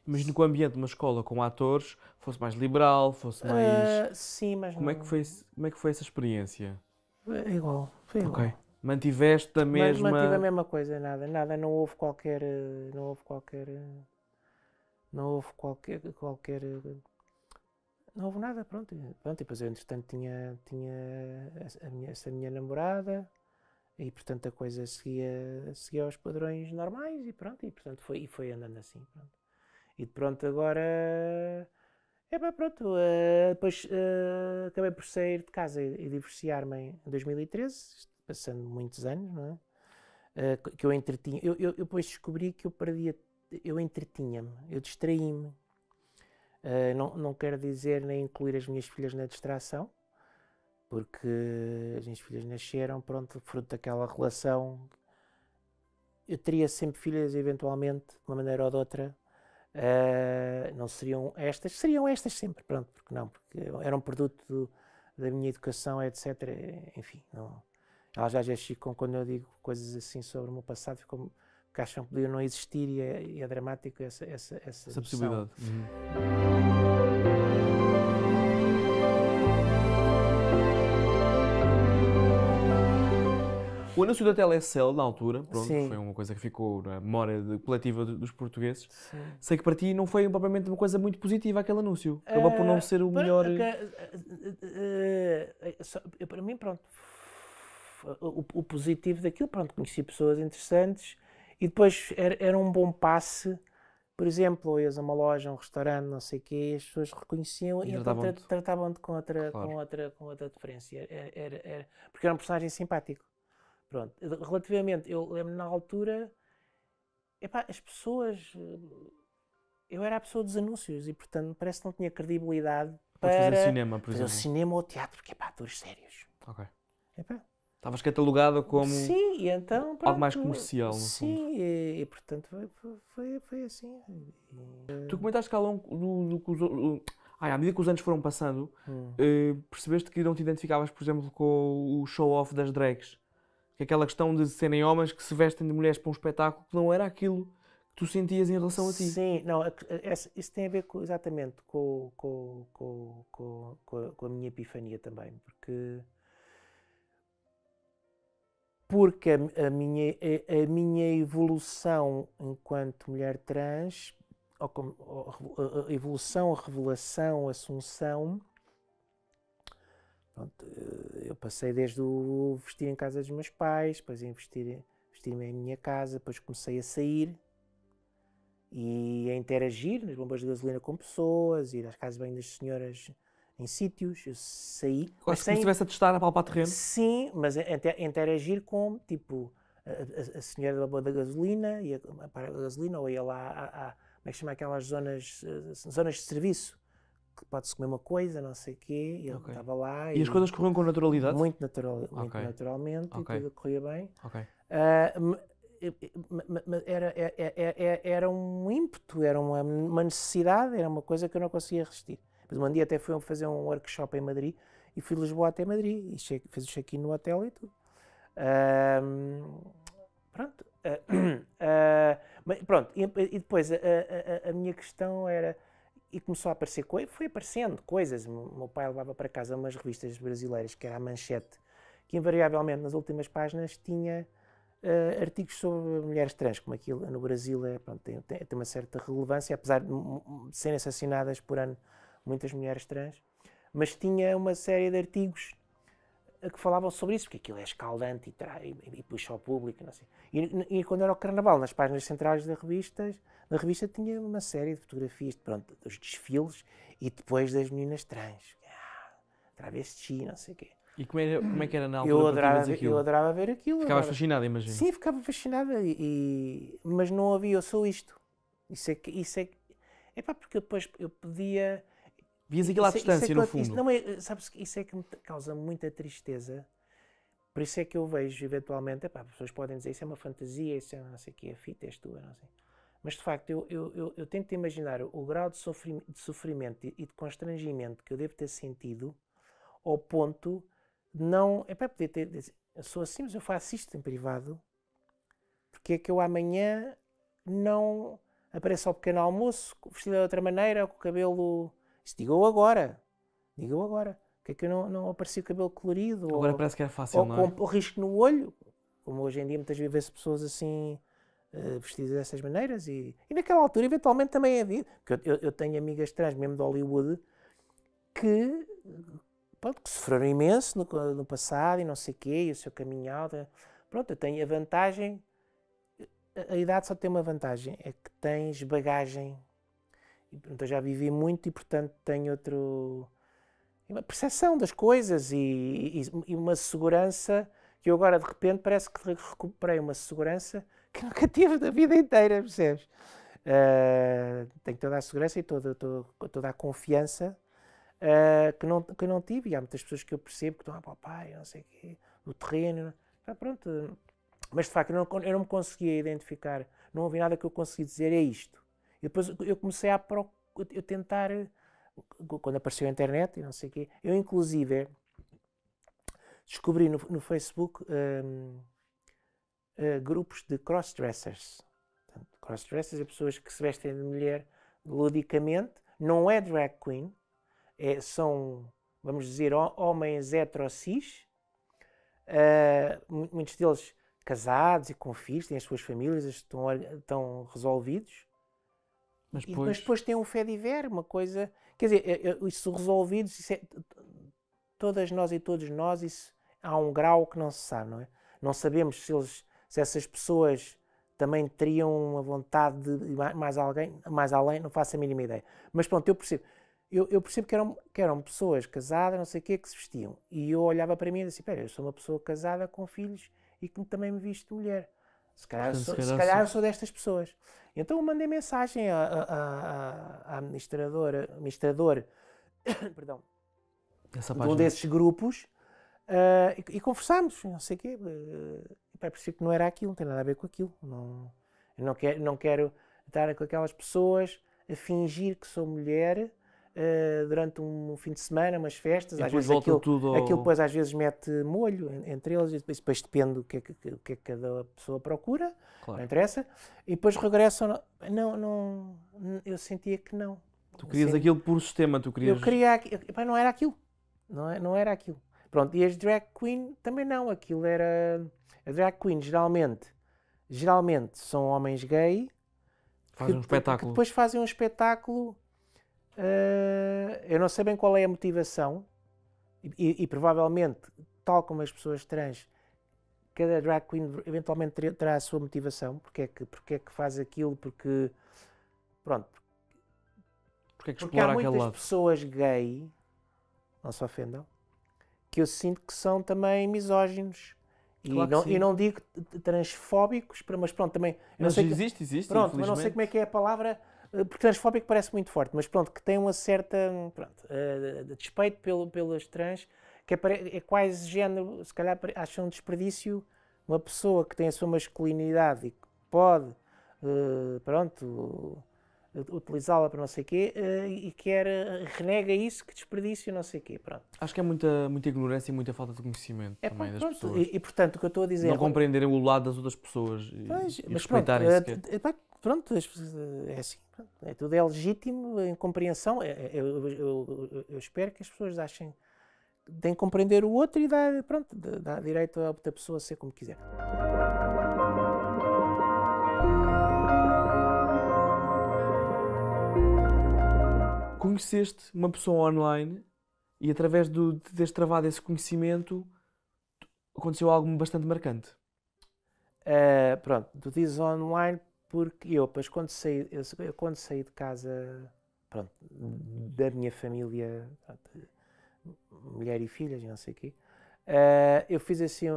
Imagino que o ambiente de uma escola com atores fosse mais liberal, fosse ah, mais. Uh, sim, mas como não... é que foi Como é que foi essa experiência? É igual, foi igual. Ok. Mantiveste a mesma. Mas mantive a mesma coisa, nada, nada, não houve qualquer. Eh, não houve qualquer. Eh, não houve qualquer. qualquer eh, não houve nada, pronto. pronto e depois eu, entretanto, tinha, tinha a minha, essa minha namorada e, portanto, a coisa seguia, seguia aos padrões normais e pronto. E, portanto, foi, e foi andando assim, pronto. E pronto, agora. É pá, pronto. Uh, depois uh, acabei por sair de casa e, e divorciar-me em 2013, passando muitos anos, não é? Uh, que eu entretinha. Eu, eu, eu, depois descobri que eu perdia. Eu entretinha-me, eu distraí-me. não, não quero dizer nem incluir as minhas filhas na distração, porque as minhas filhas nasceram, pronto, fruto daquela relação. Eu teria sempre filhas, eventualmente, de uma maneira ou de outra, Uh, não seriam estas, seriam estas sempre, pronto, porque não, porque era um produto do, da minha educação, etc. Enfim, não, elas já gesticulam quando eu digo coisas assim sobre o meu passado, ficam, que acham que podiam não existir e é, e é dramático essa, essa, essa, essa possibilidade. Uhum. O anúncio da Telecel, na altura, pronto, foi uma coisa que ficou na memória coletiva dos portugueses. Sim. Sei que para ti não foi propriamente uma coisa muito positiva aquele anúncio. Acabou uh, por não ah, ser o para, melhor. Uh, uh, para mim, pronto, o, o, positivo daquilo, pronto, conheci pessoas interessantes e depois era, era um bom passe por exemplo, ias a uma loja, um restaurante, não sei o quê, as pessoas reconheciam e, então e tratavam-te tratavam com, outra, claro. com, outra, com outra diferença. Era, era, era, porque era um personagem simpático. Pronto, eh, relativamente, eu lembro na altura, epá, as pessoas. Eh, eu era a pessoa dos anúncios e, portanto, parece que não tinha credibilidade para. fazer cinema, por exemplo. Fazer cinema ou teatro, porque é para atores sérios. Ok. Epá. Estavas catalogado como. Sim, e então. Pronto, algo mais comercial. Sim, e, e, portanto foi, foi, foi assim. E... Tu comentaste que ao longo do, do, do, do ai, à medida que os anos foram passando, hum. eh, percebeste que não te identificavas, por exemplo, com o show-off das drags. Que é aquela questão de serem homens que se vestem de mulheres para um espetáculo que não era aquilo que tu sentias em relação a ti. Sim, não, isso tem a ver com, exatamente com, com, com, com, a minha epifania também, porque porque a, a minha, a, a, minha evolução enquanto mulher trans, ou, como, ou a evolução, a revelação, a assunção, pronto, eh, eu passei desde o vestir em casa dos meus pais, depois investir, vestir-me em minha casa, depois comecei a sair e a interagir nas bombas de gasolina com pessoas, ir às casas bem das senhoras em sítios, eu saí. Quase sem... se estivesse a testar a palpar terreno. Sim, mas interagir com, tipo, a, a, a senhora da bomba da gasolina, ia para a gasolina, ou ia lá a, a, como é que chama aquelas zonas, eh, zonas de serviço, que pode-se comer uma coisa, não sei o quê. E okay. estava lá. E, as coisas corriam com naturalidade? Muito, natural, okay. naturalmente, okay. e tudo corria bem. Uh, era, era, é, é, é, era um ímpeto, era uma, uma necessidade, era uma coisa que eu não conseguia resistir. Mas um dia até fui fazer um workshop em Madrid e fui de Lisboa até Madrid e cheguei, fiz o check-in no hotel e tudo. Uh, pronto. Uh, uh, [clears throat] pronto, e, e depois a, a, a, minha questão era e começou a aparecer foi aparecendo coisas. O meu pai levava para casa umas revistas brasileiras, que era a Manchete, que invariavelmente nas últimas páginas tinha uh, artigos sobre mulheres trans, como aquilo no Brasil é, pronto, tem, tem, tem uma certa relevância, apesar de serem assassinadas por ano muitas mulheres trans, mas tinha uma série de artigos eh, que falavam sobre isso, porque aquilo é escaldante e, trai, e, e puxa ao público. Não sei. E, e, quando era o carnaval, nas páginas centrais das revistas, a revista tinha uma série de fotografias pronto, dos desfiles e depois das meninas trans. Ah, travesti, não sei o quê. E como, era, como é que era na altura? Eu adorava, ver, eu adorava ver aquilo. ficava fascinada, imagino. Sim, ficava fascinada, e, e, mas não havia, eu sou isto. Isso é que. Isso é, é pá, porque depois eu podia. Vias aquilo à é- é distância, é, no fundo. Isso, não é, sabes, isso é que me causa muita tristeza. Por isso é que eu vejo, eventualmente, pá, pessoas podem dizer isso é uma fantasia, isso é não sei o que, a fita, és tua, não sei. Mas de facto, eu, eu, eu, eu tento imaginar o grau de, sofri de sofrimento e de constrangimento que eu devo ter sentido ao ponto de não. É para poder ter. Eu sou assim, mas eu faço isto em privado. Porque é que eu amanhã não apareço ao pequeno almoço vestido de outra maneira, com o cabelo. Isso diga-o agora. Diga-o agora. Porque é que eu não, não apareci o cabelo colorido? Agora ou, parece que era fácil, ou, não é? Ou, o risco no olho, como hoje em dia muitas vezes pessoas assim eh, vestidas dessas maneiras. E, e naquela altura, eventualmente, também havia. Porque eu, eu, eu tenho amigas trans, mesmo de Hollywood, que, pronto, que sofreram imenso no, no passado e não sei o quê, e o seu caminhar. Pronto, eu tenho a vantagem. A, a idade só tem uma vantagem, é que tens bagagem. Então já vivi muito e, portanto, tenho outro uma percepção das coisas e, e, e, uma segurança que eu agora de repente parece que recuperei uma segurança que nunca tive da vida inteira, percebes? Uh, tenho toda a segurança e toda, toda, toda a confiança uh, que, não, que não tive. E há muitas pessoas que eu percebo que estão, a ah, papai, não sei o quê, o terreno. Ah, pronto. Mas de facto, eu não, eu não me conseguia identificar. Não havia nada que eu conseguisse dizer, é isto. E depois eu comecei a eu tentar, quando apareceu a internet e não sei o quê, eu inclusive descobri no, no Facebook. Eh, grupos de crossdressers. crossdressers é pessoas que se vestem de mulher ludicamente, não é drag queen, é, são, vamos dizer, homens heterocis, uh, eh, muitos deles casados e com filhos, têm as suas famílias, estão, estão resolvidos. Mas depois... E, mas depois tem um fé diver, uma coisa. Quer dizer, eh, isso resolvidos, isso é, todas nós e todos nós, isso há um grau que não se sabe, não é? Não sabemos se eles se essas pessoas também teriam a vontade de ir mais, alguém, mais além, não faço a mínima ideia. Mas pronto, eu percebo. Eu, eu percebo que eram, que eram pessoas casadas, não sei o quê, que se vestiam. E eu olhava para mim e disse: Espera, eu sou uma pessoa casada com filhos e que também me visto mulher. Se calhar, se, sou, se calhar sou destas pessoas. Então eu mandei mensagem à, à, à administradora, administrador [coughs] perdão, de um desses grupos uh, e, e conversámos, não sei o quê. Uh, pá, percebi que não era aquilo, não tem nada a ver com aquilo. Não, eu não quero, não quero estar com aquelas pessoas a fingir que sou mulher uh, durante um fim de semana, umas festas. E às vezes aquilo, tudo ao... aquilo depois às vezes mete molho entre eles, e depois, depois depende do é que, que, é que, cada pessoa procura, claro. não interessa. E depois regressam. Não, não, eu sentia que não. Tu querias assim, aquilo por sistema, tu querias. Eu queria, eu, pá, não era aquilo. Não, é, não era aquilo. Pronto, e as drag queen também não, aquilo era. A drag queen geralmente, geralmente são homens gay. Fazem um espetáculo. Que depois fazem um espetáculo. Uh, eu não sei bem qual é a motivação, e, e, provavelmente, tal como as pessoas trans, cada drag queen eventualmente terá, terá a sua motivação, porque é que, porque é que faz aquilo, porque. Pronto. Porque, é que porque há muitas pessoas gay, não se ofendam, que eu sinto que são também misóginos. E, claro não, e não, digo transfóbicos, mas pronto, também. Mas existe, que, existe. Pronto, mas não sei como é que é a palavra, eh, porque transfóbico parece muito forte, mas pronto, que tem uma certa. Hum, pronto, uh, despeito pelo, pelas trans, que é, é quase género, se calhar acham um desperdício uma pessoa que tem a sua masculinidade e que pode, uh, pronto utilizá-la para não sei o quê eh, e quer eh, renega isso, que desperdício, não sei o quê. Pronto. Acho que é muita, muita ignorância e muita falta de conhecimento é, também pronto, das pessoas. E, e, portanto, o que eu estou a dizer. Não é, compreenderem o lado das outras pessoas pois, e, e respeitarem-se. Pronto, é, é, pronto, é assim. Pronto, é, tudo é legítimo em compreensão. Eu, é, é, eu, eu, eu espero que as pessoas achem. Tem que compreender o outro e dá, pronto, direito a outra pessoa a ser como quiser. conheceste uma pessoa online e através do, de teres travado esse conhecimento aconteceu algo bastante marcante. Uh, pronto, tu dizes online porque eu, pois quando saí, eu, quando saí de casa, pronto, da minha família, pronto, mulher e filhas, não sei o quê, uh, eu fiz assim,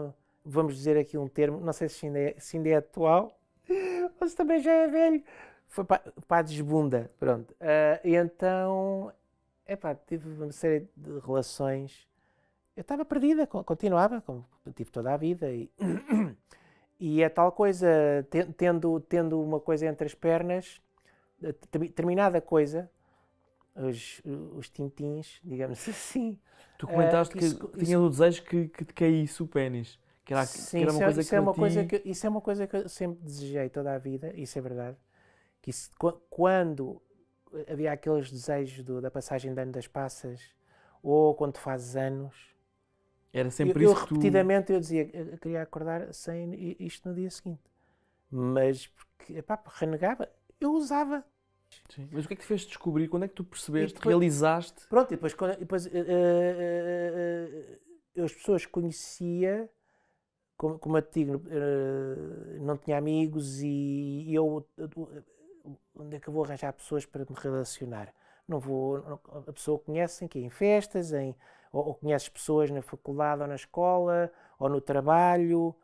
vamos dizer aqui um termo, não sei se ainda é, se ainda é atual, [laughs] mas também já é velho, foi para, a desbunda, pronto. Uh, e então, epá, tive uma série de relações. Eu estava perdida, continuava, como tive toda a vida. E, [coughs] e é tal coisa, tendo, tendo uma coisa entre as pernas, determinada coisa, os, os tintins, digamos [laughs] assim. Tu comentaste uh, que, isso, que tinha o desejo que, que te caísse o pênis. Que era, sim, que era uma isso, é, coisa isso que é uma tinha... coisa que Isso é uma coisa que eu sempre desejei toda a vida, isso é verdade que quando havia aqueles desejos do, da passagem de ano das passas, ou quando fazes anos, era sempre eu, isso. Eu, repetidamente tu... eu dizia, eu queria acordar sem isto no dia seguinte. Mas porque, epá, renegava, eu usava. Sim. Mas o que é que te fez descobrir? Quando é que tu percebeste, depois, realizaste? Pronto, e depois, depois uh, uh, uh, as pessoas que conhecia, como, como eu te digo, eh, não tinha amigos e eu onde é que eu vou arranjar pessoas para me relacionar? Não vou, não, a pessoa conhece em que em festas, em ou, ou conheces pessoas na faculdade ou na escola ou no trabalho.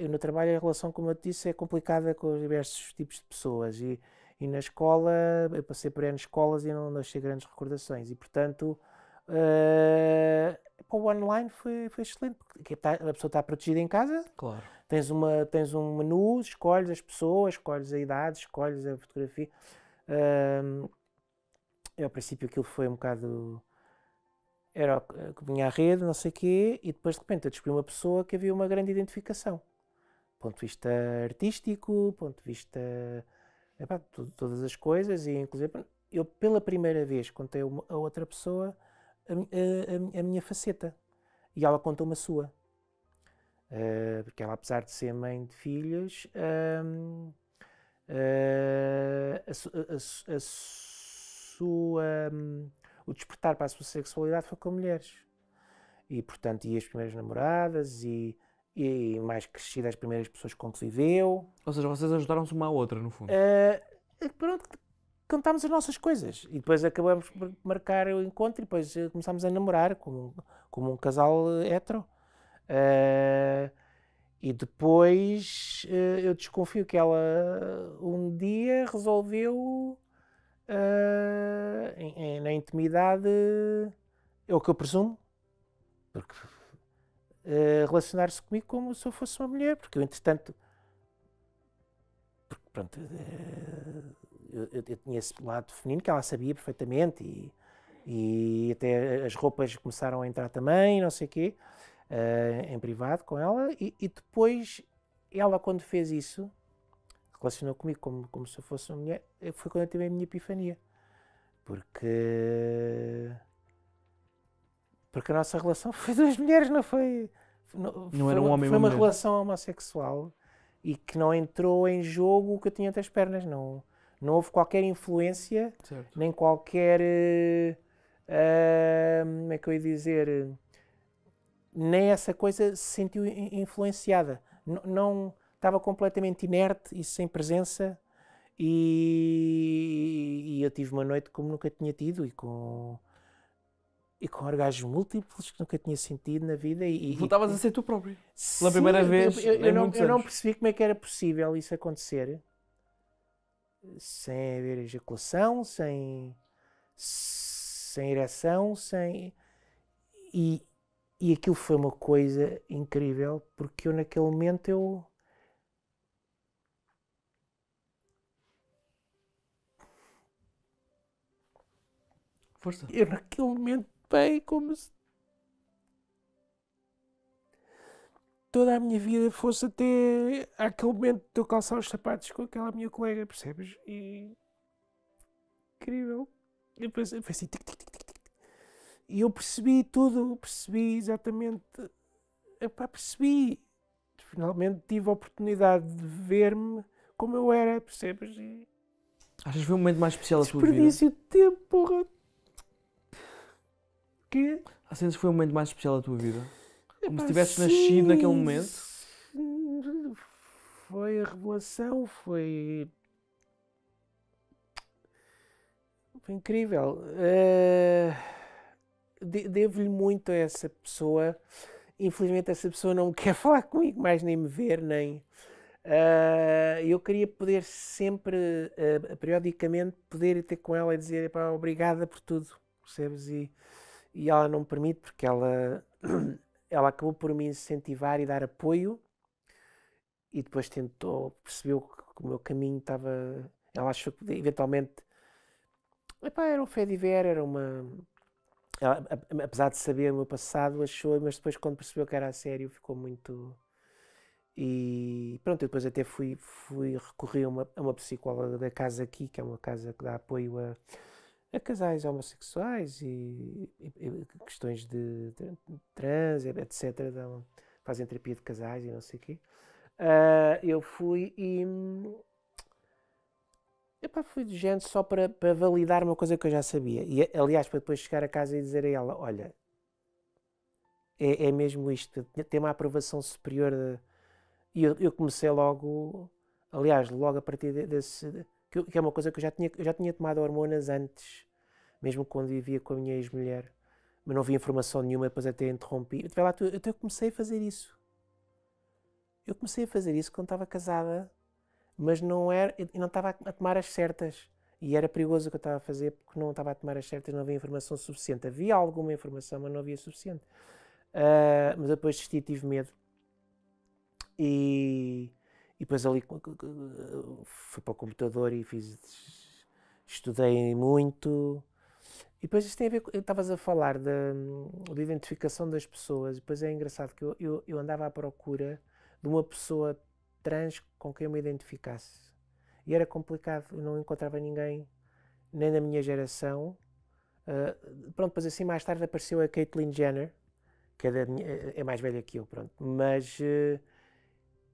Eu no trabalho a relação, como eu te disse, é complicada com os diversos tipos de pessoas e, e na escola, eu passei por N escolas e não deixei grandes recordações e portanto Uh, eh, para o online foi, foi excelente, porque tá, a pessoa está protegida em casa. Claro. Tens, uma, tens um menu, escolhes as pessoas, escolhes a idade, escolhes a fotografia. Uh, eu, ao princípio aquilo foi um bocado. Era que vinha à rede, não sei o quê, e depois de repente eu descobri uma pessoa que havia uma grande identificação. Ponto de vista artístico, ponto de vista. Epá, tudo, todas as coisas, e inclusive eu, pela primeira vez, contei a outra pessoa a, a, a minha faceta. E ela conta uma sua. Uh, porque ela, apesar de ser mãe de filhas, uh, ehm, eh, a, sua, um, ehm, o despertar para a sua sexualidade foi com mulheres. E, portanto, e as primeiras namoradas e e mais crescida as primeiras pessoas com que viveu. Ou seja, vocês ajudaram-se uma à outra, no fundo. Uh, pronto, contámos as nossas coisas. E depois acabamos por marcar o encontro e depois eh, começámos a namorar como, como um casal eh, hetero. Uh, e depois uh, eu desconfio que ela um dia resolveu, uh, em, em, na intimidade, é o que eu presumo, porque relacionar-se comigo como se eu fosse uma mulher, porque eu entretanto. Porque, pronto eu, eu, tinha esse lado feminino que ela sabia perfeitamente e, e até as roupas começaram a entrar também, não sei o quê, uh, em privado com ela. E, e, depois ela, quando fez isso, relacionou comigo como, como se eu fosse uma mulher, eh, foi quando eu tive a minha epifania. Porque. Porque a nossa relação foi duas mulheres, não foi. Não, não foi, era um homem Foi uma mulher. relação homossexual e que não entrou em jogo o que eu tinha entre as pernas, não. Não houve qualquer influência, certo. nem qualquer. Uh, como é que eu ia dizer? Nem essa coisa se sentiu influenciada. N não estava completamente inerte e sem presença. E, e, eu tive uma noite como nunca tinha tido e com e com orgasmos múltiplos que nunca tinha sentido na vida e, voltavas e, a ser tu próprio pela primeira vez eu, eu, eu não, eu não percebi como é que era possível isso acontecer sem haver ejaculação, sem, sem ereção, sem. E, e aquilo foi uma coisa incrível, porque eu naquele momento eu. Força. Eu naquele momento, bem, como se toda a minha vida fosse até aquele momento de eu calçar os sapatos com aquela minha colega, percebes? E. Incrível. Eu assim, tic, tic, tic, tic, tic. E eu percebi tudo, percebi exatamente. Epá, percebi. Finalmente tive a oportunidade de ver-me como eu era, percebes? E... Achas que foi um momento mais especial da tua vida? Desperdício de tempo, porra! Que? Achas que foi um momento mais especial da tua vida? Como se tivesse nascido naquele momento? Foi a revelação, foi. Foi incrível. Uh... Devo-lhe muito a essa pessoa. Infelizmente, essa pessoa não quer [laughs] falar comigo mais, nem me ver, nem. Uh, eu queria poder sempre, uh, periodicamente, poder ir ter com ela e dizer obrigada por tudo, percebes? E, e ela não me permite porque ela [clears throat] ela acabou por me incentivar e dar apoio e depois tentou, percebeu que o meu caminho estava. Ela achou que eventualmente. Epá, era um fé de ver, era uma. Ela, apesar de saber o meu passado, achou, mas depois, quando percebeu que era a sério, ficou muito. E pronto, eu depois até fui, fui recorrer a uma, a uma psicóloga da casa aqui, que é uma casa que dá apoio a, a casais homossexuais e, e, questões de trans, etc. Fazem terapia de casais e não sei o quê. Uh, eu fui e. Epá, fui de gente só para, para validar uma coisa que eu já sabia. E, aliás, para depois chegar a casa e dizer a ela: olha, é, é mesmo isto, tem uma aprovação superior. De... E eu, eu, comecei logo, aliás, logo a partir desse. Que, é uma coisa que eu já tinha, eu já tinha tomado hormonas antes, mesmo quando vivia com a minha ex-mulher mas não vi informação nenhuma, depois até interrompi. Lá, até eu comecei a fazer isso. Eu comecei a fazer isso quando estava casada, mas não era, não estava a tomar as certas. E era perigoso o que eu estava a fazer porque não estava a tomar as certas, não havia informação suficiente. Havia alguma informação, mas não havia suficiente. Uh, mas depois desisti, tive medo. E, e depois ali fui para o computador e fiz. Estudei muito, e depois isto tem a ver com. Estavas a falar da, da identificação das pessoas, e depois é engraçado que eu, eu, eu, andava à procura de uma pessoa trans com quem eu me identificasse. E era complicado, eu não encontrava ninguém, nem na minha geração. Uh, pronto, depois assim mais tarde apareceu a Caitlyn Jenner, que é, minha, é, mais velha que eu, pronto. Mas uh,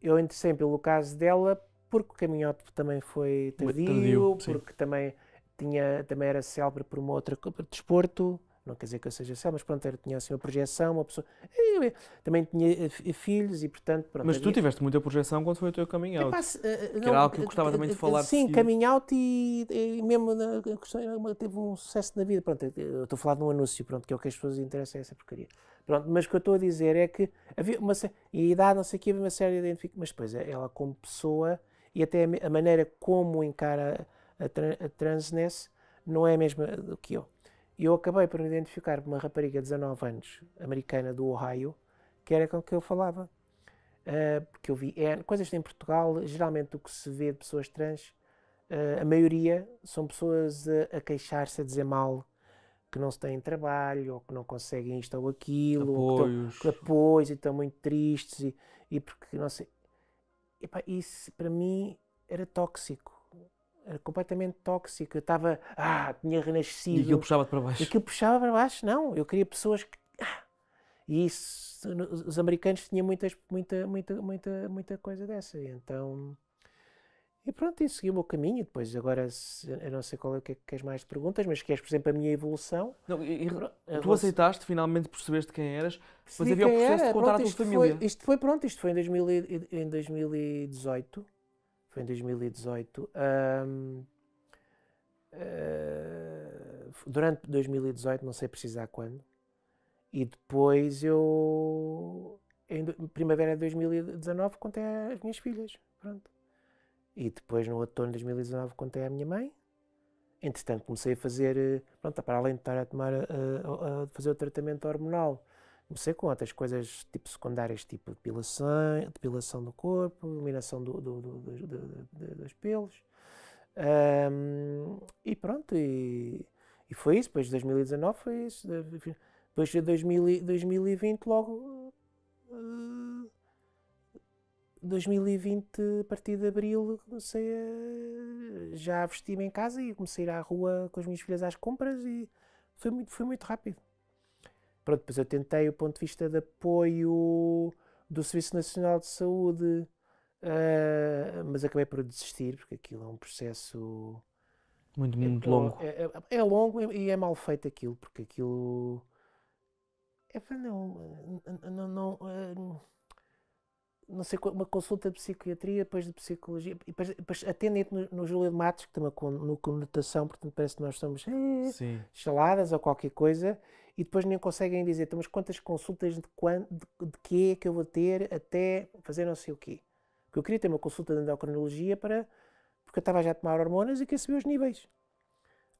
eu entrei sempre pelo caso dela porque o caminhão também foi tardio, tardio porque também tinha, também era célebre por uma outra coisa, desporto, não quer dizer que eu seja célebre, mas pronto, era, tinha assim uma projeção, uma pessoa. Eu, eu, também tinha eh, eh, filhos e portanto. Pronto, mas tu tiveste muita projeção quando foi o teu coming out. Eh, não, era algo que eu gostava uh, também de falar. Sim, de coming out e, e mesmo na questão, é teve um sucesso na vida. Pronto, eu estou a falar de um anúncio, pronto, que é o que as pessoas interessam é essa porcaria. Pronto, mas o que eu estou a dizer é que havia uma e a idade, não sei o que, havia uma série de identificações, mas depois ela como pessoa e até a maneira como encara a, tra a transness não é a mesma do que eu. E eu acabei por me identificar com uma rapariga de 19 anos, americana do Ohio, que era com que eu falava. Uh, ah, porque eu vi é, coisas em Portugal, geralmente o que se vê de pessoas trans, uh, a maioria são pessoas a, a queixar-se, a dizer mal, que não se têm trabalho, ou que não conseguem isto ou aquilo, apoios, ou que estão, apoios e estão muito tristes, e, e porque não sei. Epá, isso para mim era tóxico era completamente tóxico. Eu estava, ah, tinha renascido. E aquilo puxava para baixo. E aquilo puxava para baixo, não. Eu queria pessoas que. Ah, e isso, os americanos tinham muitas, muita, muita, muita, muita coisa dessa. E então. E pronto, e segui o meu caminho. Depois, agora, eu não sei qual é o é que queres mais de perguntas, mas queres, por exemplo, a minha evolução. Não, e, pronto, tu aceitaste, finalmente percebeste quem eras, mas havia o processo era, de contar pronto, à tua família. Foi, isto foi, pronto, isto foi em, 2000, em 2018 foi em 2018. uh, ah, durante 2018, não sei precisar quando, e depois eu, em primavera de 2019, contei às minhas filhas. Pronto. E depois, no outono de 2019, contei à minha mãe. Entretanto, comecei a fazer, eh, pronto, para além de estar a tomar, eh, a, a, a fazer o tratamento hormonal, Comecei com outras coisas tipo secundárias, tipo depilação, depilação do corpo, iluminação do, do, do, dos pelos. Um, e pronto, e, e, foi isso. Depois de 2019 foi isso. Depois de 2000, 2020, logo. Uh, eh, 2020, a partir de abril, comecei a, já a vestir-me em casa e comecei a ir à rua com as minhas filhas às compras e foi muito, foi muito rápido. Pronto, depois eu tentei o ponto de vista de apoio do Serviço Nacional de Saúde, uh, mas acabei por desistir, porque aquilo é um processo. Muito, é muito é, longo. É, é, é, longo e é mal feito aquilo, porque aquilo. É, não, não sei, uma consulta de psiquiatria, depois de psicologia, e depois, depois atendem-te no, no Júlio de Matos, que tem uma, conotação, portanto parece que nós somos eh, chaladas ou qualquer coisa, e depois nem conseguem dizer, então, mas quantas consultas de, quando de, de que é que eu vou ter até fazer não sei o quê. Porque eu queria ter uma consulta de endocrinologia para, porque eu estava já a tomar hormonas e queria saber os níveis.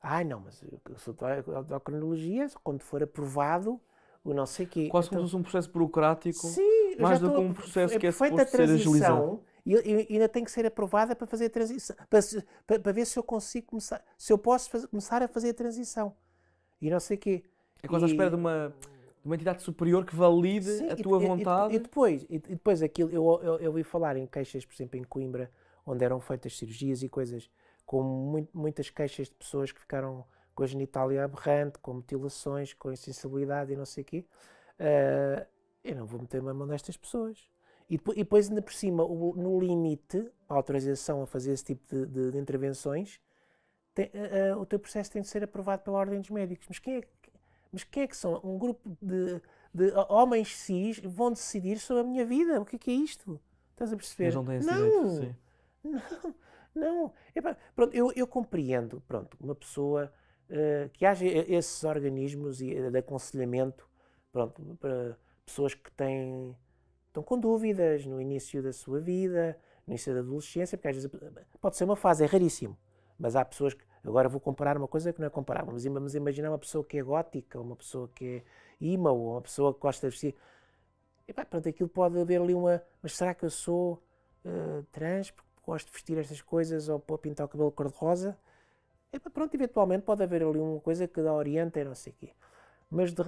Ah, não, mas a consulta de endocrinologia, quando for aprovado, o não sei o quê. Quase então, como se fosse um processo burocrático. Sim! eu mais já do que um processo é que é suposto ser agilizado. E, ainda tem que ser aprovada para fazer a transição, para, para, ver se eu consigo começar, se eu posso fazer, começar a fazer a transição. E não sei o quê. É quase à espera de uma, de uma entidade superior que valide sim, a tua e, vontade. E, depois, e, depois aquilo, eu, eu, eu ouvi falar em queixas, por exemplo, em Coimbra, onde eram feitas cirurgias e coisas, com muito, muitas queixas de pessoas que ficaram com a genitália aberrante, com mutilações, com insensibilidade e não sei o quê. Uh, eu não vou meter uma mão destas pessoas. E depois, e depois ainda por cima, o, no limite, a autorização a fazer esse tipo de, de, de intervenções, tem, uh, uh, o teu processo tem de ser aprovado pela ordem dos médicos. Mas quem é, mas quem é que são? Um grupo de, de homens cis vão decidir sobre a minha vida? O que é, que é isto? Estás a perceber? Mas não têm esse não, direito, sim. Não, não. pronto, eu, eu compreendo, pronto, uma pessoa uh, que haja esses organismos e, de aconselhamento, pronto, para pessoas que têm estão com dúvidas no início da sua vida, no início da adolescência, porque às vezes pode ser uma fase, é raríssimo, mas há pessoas que agora vou comparar uma coisa que não é comparável, mas vamos imaginar uma pessoa que é gótica, uma pessoa que é imã, ou uma pessoa que gosta de vestir, e pá, pronto, aquilo pode haver ali uma, mas será que eu sou uh, trans porque gosto de vestir estas coisas ou pô, pintar o cabelo cor-de-rosa? E pá, pronto, eventualmente pode haver ali uma coisa que dá orienta e não sei o quê. Mas, de, uh,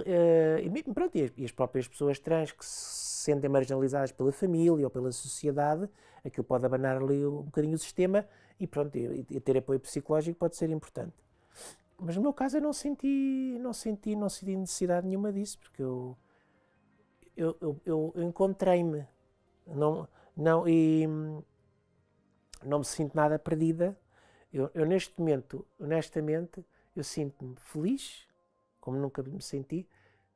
e, pronto, e as, e as, próprias pessoas trans que se sentem marginalizadas pela família ou pela sociedade, aquilo pode abanar ali um bocadinho o sistema e, pronto, e, e ter apoio psicológico pode ser importante. Mas no meu caso eu não senti, não senti, não senti necessidade nenhuma disso, porque eu, eu, eu, eu encontrei-me. Não, não, e não me sinto nada perdida. Eu, eu neste momento, honestamente, eu sinto-me feliz, como nunca me senti.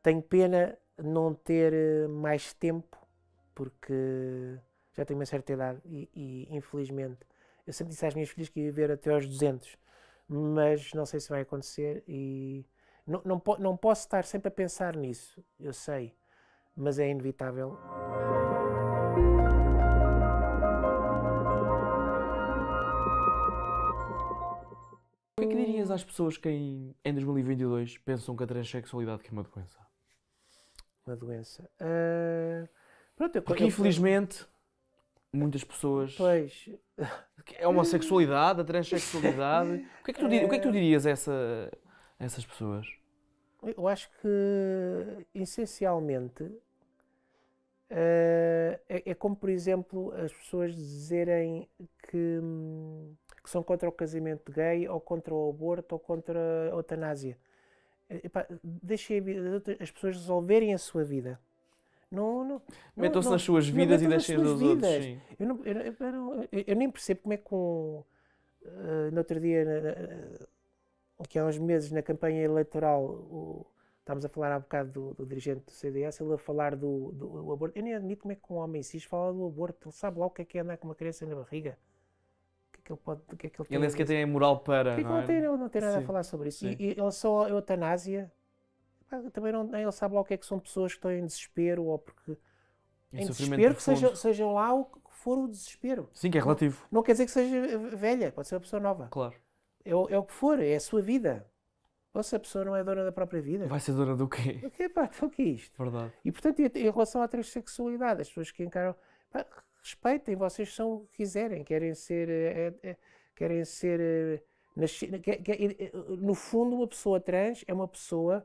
Tenho pena não ter eh, mais tempo, porque já tenho uma certa idade e, e infelizmente, eu sempre disse às minhas filhas que ia viver até aos 200, mas não sei se vai acontecer e não, não, não posso estar sempre a pensar nisso, eu sei, mas é inevitável. as pessoas que em, em 2022 pensam que a transexualidade que é uma doença? Uma doença. Uh... Pronto, eu, Porque infelizmente eu, muitas pessoas. Pois. É a homossexualidade, a transexualidade. [laughs] o, que é que tu, o que é que tu ah. dirias a, essa, a essas pessoas? Eu acho que essencialmente Uh, é, é, como, por exemplo, as pessoas dizerem que, hum, que, são contra o casamento gay, ou contra o aborto, ou contra a eutanásia. Eh, epá, deixem as pessoas resolverem a sua vida. Não, não, Metam-se nas suas vidas e deixem dos vidas. outros. Sim. Eu, não, eu, eu, eu, nem percebo como é que um. Uh, no outro dia, que há uns meses, na campanha eleitoral, o, estávamos a falar há bocado do, do, dirigente do CDS, ele a falar do, do, do, aborto. Eu nem admito como é que um homem cis fala do aborto. Ele sabe lá o que é que é andar com uma criança na barriga. O que é que ele pode. O que é que ele, ele é sequer tem a moral para. Que é que não, é? Tem, ele não tem nada Sim. a falar sobre isso. E, e ele só a eutanásia. Também não, ele sabe lá o que é que são pessoas que estão em desespero ou porque. Em, em desespero, que seja, sejam lá o que for o desespero. Sim, que é relativo. Não, não quer dizer que seja velha, pode ser uma pessoa nova. Claro. É, é o que for, é a sua vida ou se a pessoa não é dona da própria vida. Vai ser dona do quê? Do quê, pá? Então o que é isto? Verdade. E, portanto, em relação à transexualidade, as pessoas que encaram. Pá, respeitem, vocês são o que quiserem, querem ser. É, é, querem ser. no fundo, uma pessoa trans é uma pessoa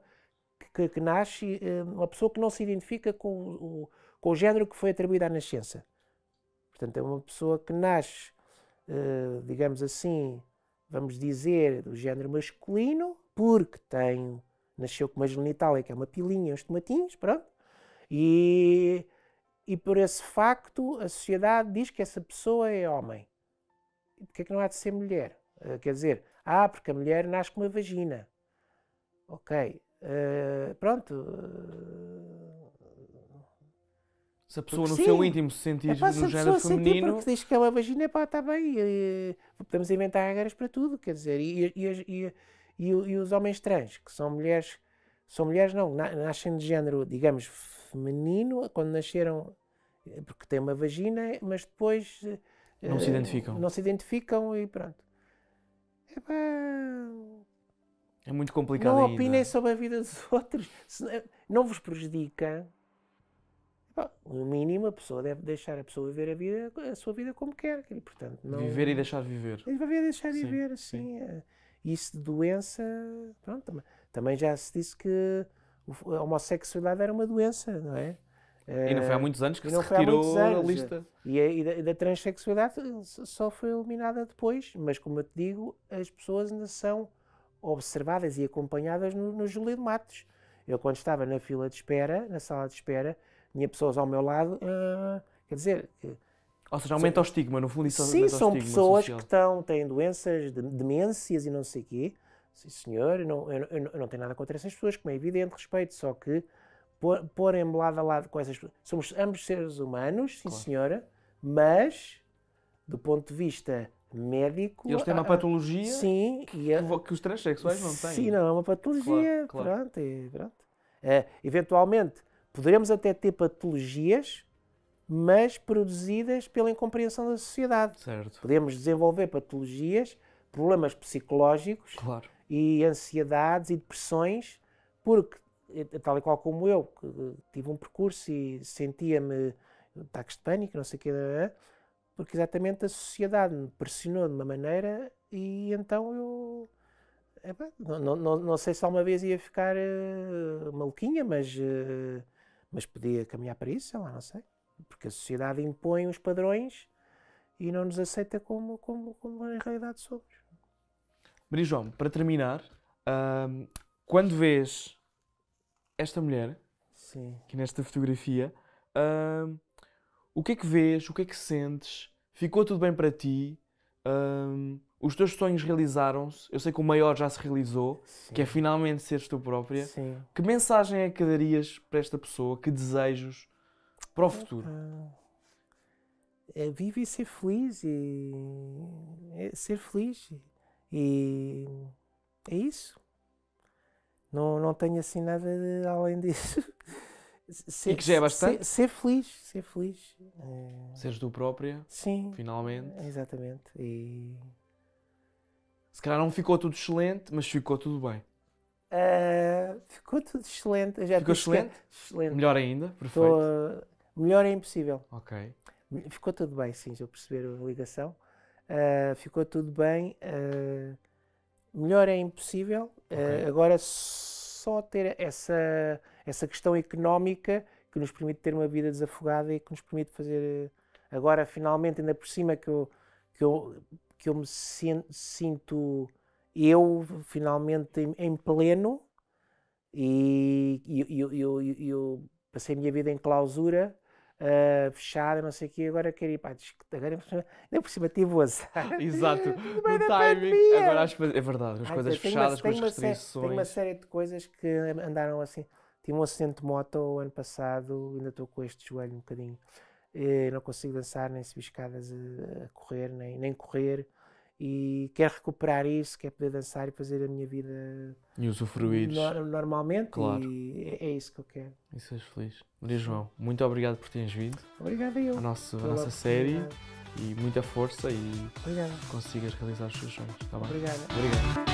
que, que nasce. Uma pessoa que não se identifica com o, com o género que foi atribuído à nascença. Portanto, é uma pessoa que nasce, digamos assim, vamos dizer, do género masculino porque tenho, nasceu com uma genitália, que é uma pilinha, uns tomatinhos, pronto, e, e por esse facto a sociedade diz que essa pessoa é homem. E porque é que não há de ser mulher? Uh, quer dizer, ah, porque a mulher nasce com uma vagina. Ok, uh, pronto. Eh, se a pessoa no sim. seu íntimo se sentir é, pá, no se género feminino... Se porque diz que é uma vagina, pá, está bem. podemos inventar regras para tudo, quer dizer, e, e, e e, e os homens trans, que são mulheres, são mulheres não, nascem de género, digamos, feminino, quando nasceram, eh, porque têm uma vagina, mas depois. Eh, não se identificam. Não se identificam e pronto. Epá, é muito complicado. Não ainda. É? opinem sobre a vida dos [laughs] outros. não vos prejudica. Bom, no mínimo, a pessoa deve deixar a pessoa viver a, vida, a sua vida como quer. E, portanto, não... Viver e deixar viver. Viver e deixar viver, sim. sim. É... Isso de doença, pronto, também, também já se disse que a homossexualidade era uma doença, não é? E não foi há eh, muitos anos que se retirou a lista. E, a, e da, da, transexualidade só foi eliminada depois, mas como eu te digo, as pessoas ainda são observadas e acompanhadas no, no Júlio de Matos. Eu, quando estava na fila de espera, na sala de espera, tinha pessoas ao meu lado, uh, quer dizer, ou seja, aumenta o estigma, no fundo, isso Sim, são pessoas social. que estão, têm doenças, demências e não sei o quê. Sim, senhor, eu não, eu, eu não tenho nada contra essas pessoas, como é evidente, respeito, só que porem pôr lado a lado com essas pessoas. Somos ambos seres humanos, sim claro. senhora, mas do ponto de vista médico. Eles têm uma ah, patologia sim, e a, é que os transexuais não têm. Sim, não, é uma patologia. Claro, claro. Pronto, é, pronto. É, eventualmente, poderemos até ter patologias mas produzidas pela incompreensão da sociedade. Certo. Podemos desenvolver patologias, problemas psicológicos claro. e ansiedades e depressões, porque, eh, tal e qual como eu, eh, tive um percurso e sentia-me ataques de pânico, não sei o que, porque exatamente a sociedade me pressionou de uma maneira e então eu. Epa, não, não, não, sei se alguma vez ia ficar uh, maluquinha, mas, uh, mas podia caminhar para isso, sei lá, não sei porque a sociedade impõe os padrões e não nos aceita como, como, como em realidade somos. Maria João, para terminar, uh, quando vês esta mulher, Sim. aqui nesta fotografia, uh, o que é que vês, o que é que sentes, ficou tudo bem para ti, uh, os teus sonhos realizaram-se, eu sei que o maior já se realizou, Sim. que é finalmente seres tu própria. Sim. Que mensagem é que darias para esta pessoa, que desejos, para o futuro? Então, é, e ser feliz e é ser feliz e é isso. Não, não tenho assim nada de, além disso. [laughs] Ser, e que já é bastante. Ser, ser feliz, ser feliz. É... Seres tu própria. Sim. Finalmente. Exatamente. E... Se calhar não ficou tudo excelente, mas ficou tudo bem. Uh, ficou tudo excelente. já ficou é excelente? excelente? Melhor ainda, perfeito. Melhor é impossível. Ok. Ficou tudo bem, sim, já perceber a ligação. Uh, ficou tudo bem. Uh, melhor é impossível. Ah, okay. Uh, agora, só ter essa, essa questão económica que nos permite ter uma vida desafogada e que nos permite fazer. Agora, finalmente, ainda por cima que eu, que eu, que eu me sinto eu, finalmente, em, em pleno. E eu, eu, eu, eu passei a minha vida em clausura fechada, não sei o quê, agora eu queria, pá, agora é nem por cima tive o azar. [laughs] Exato, no timing, agora acho que é verdade, as coisas fechadas, com as restrições. Tem uma série de coisas que andaram assim, tive um acidente de moto o ano passado, ainda estou com este joelho um bocadinho, eu eh, não consigo dançar, nem subir escadas eh, a, correr, nem, nem correr, e quer recuperar isso, quer poder dançar e fazer a minha vida e usufruir normalmente claro. e é, é, isso que eu quero. Isso é feliz. Maria João, muito obrigado por teres vindo. Obrigado eu. A, nossa, a nossa série e muita força e Obrigada. consigas realizar os teus sonhos. Tá bem? Obrigado. Obrigado.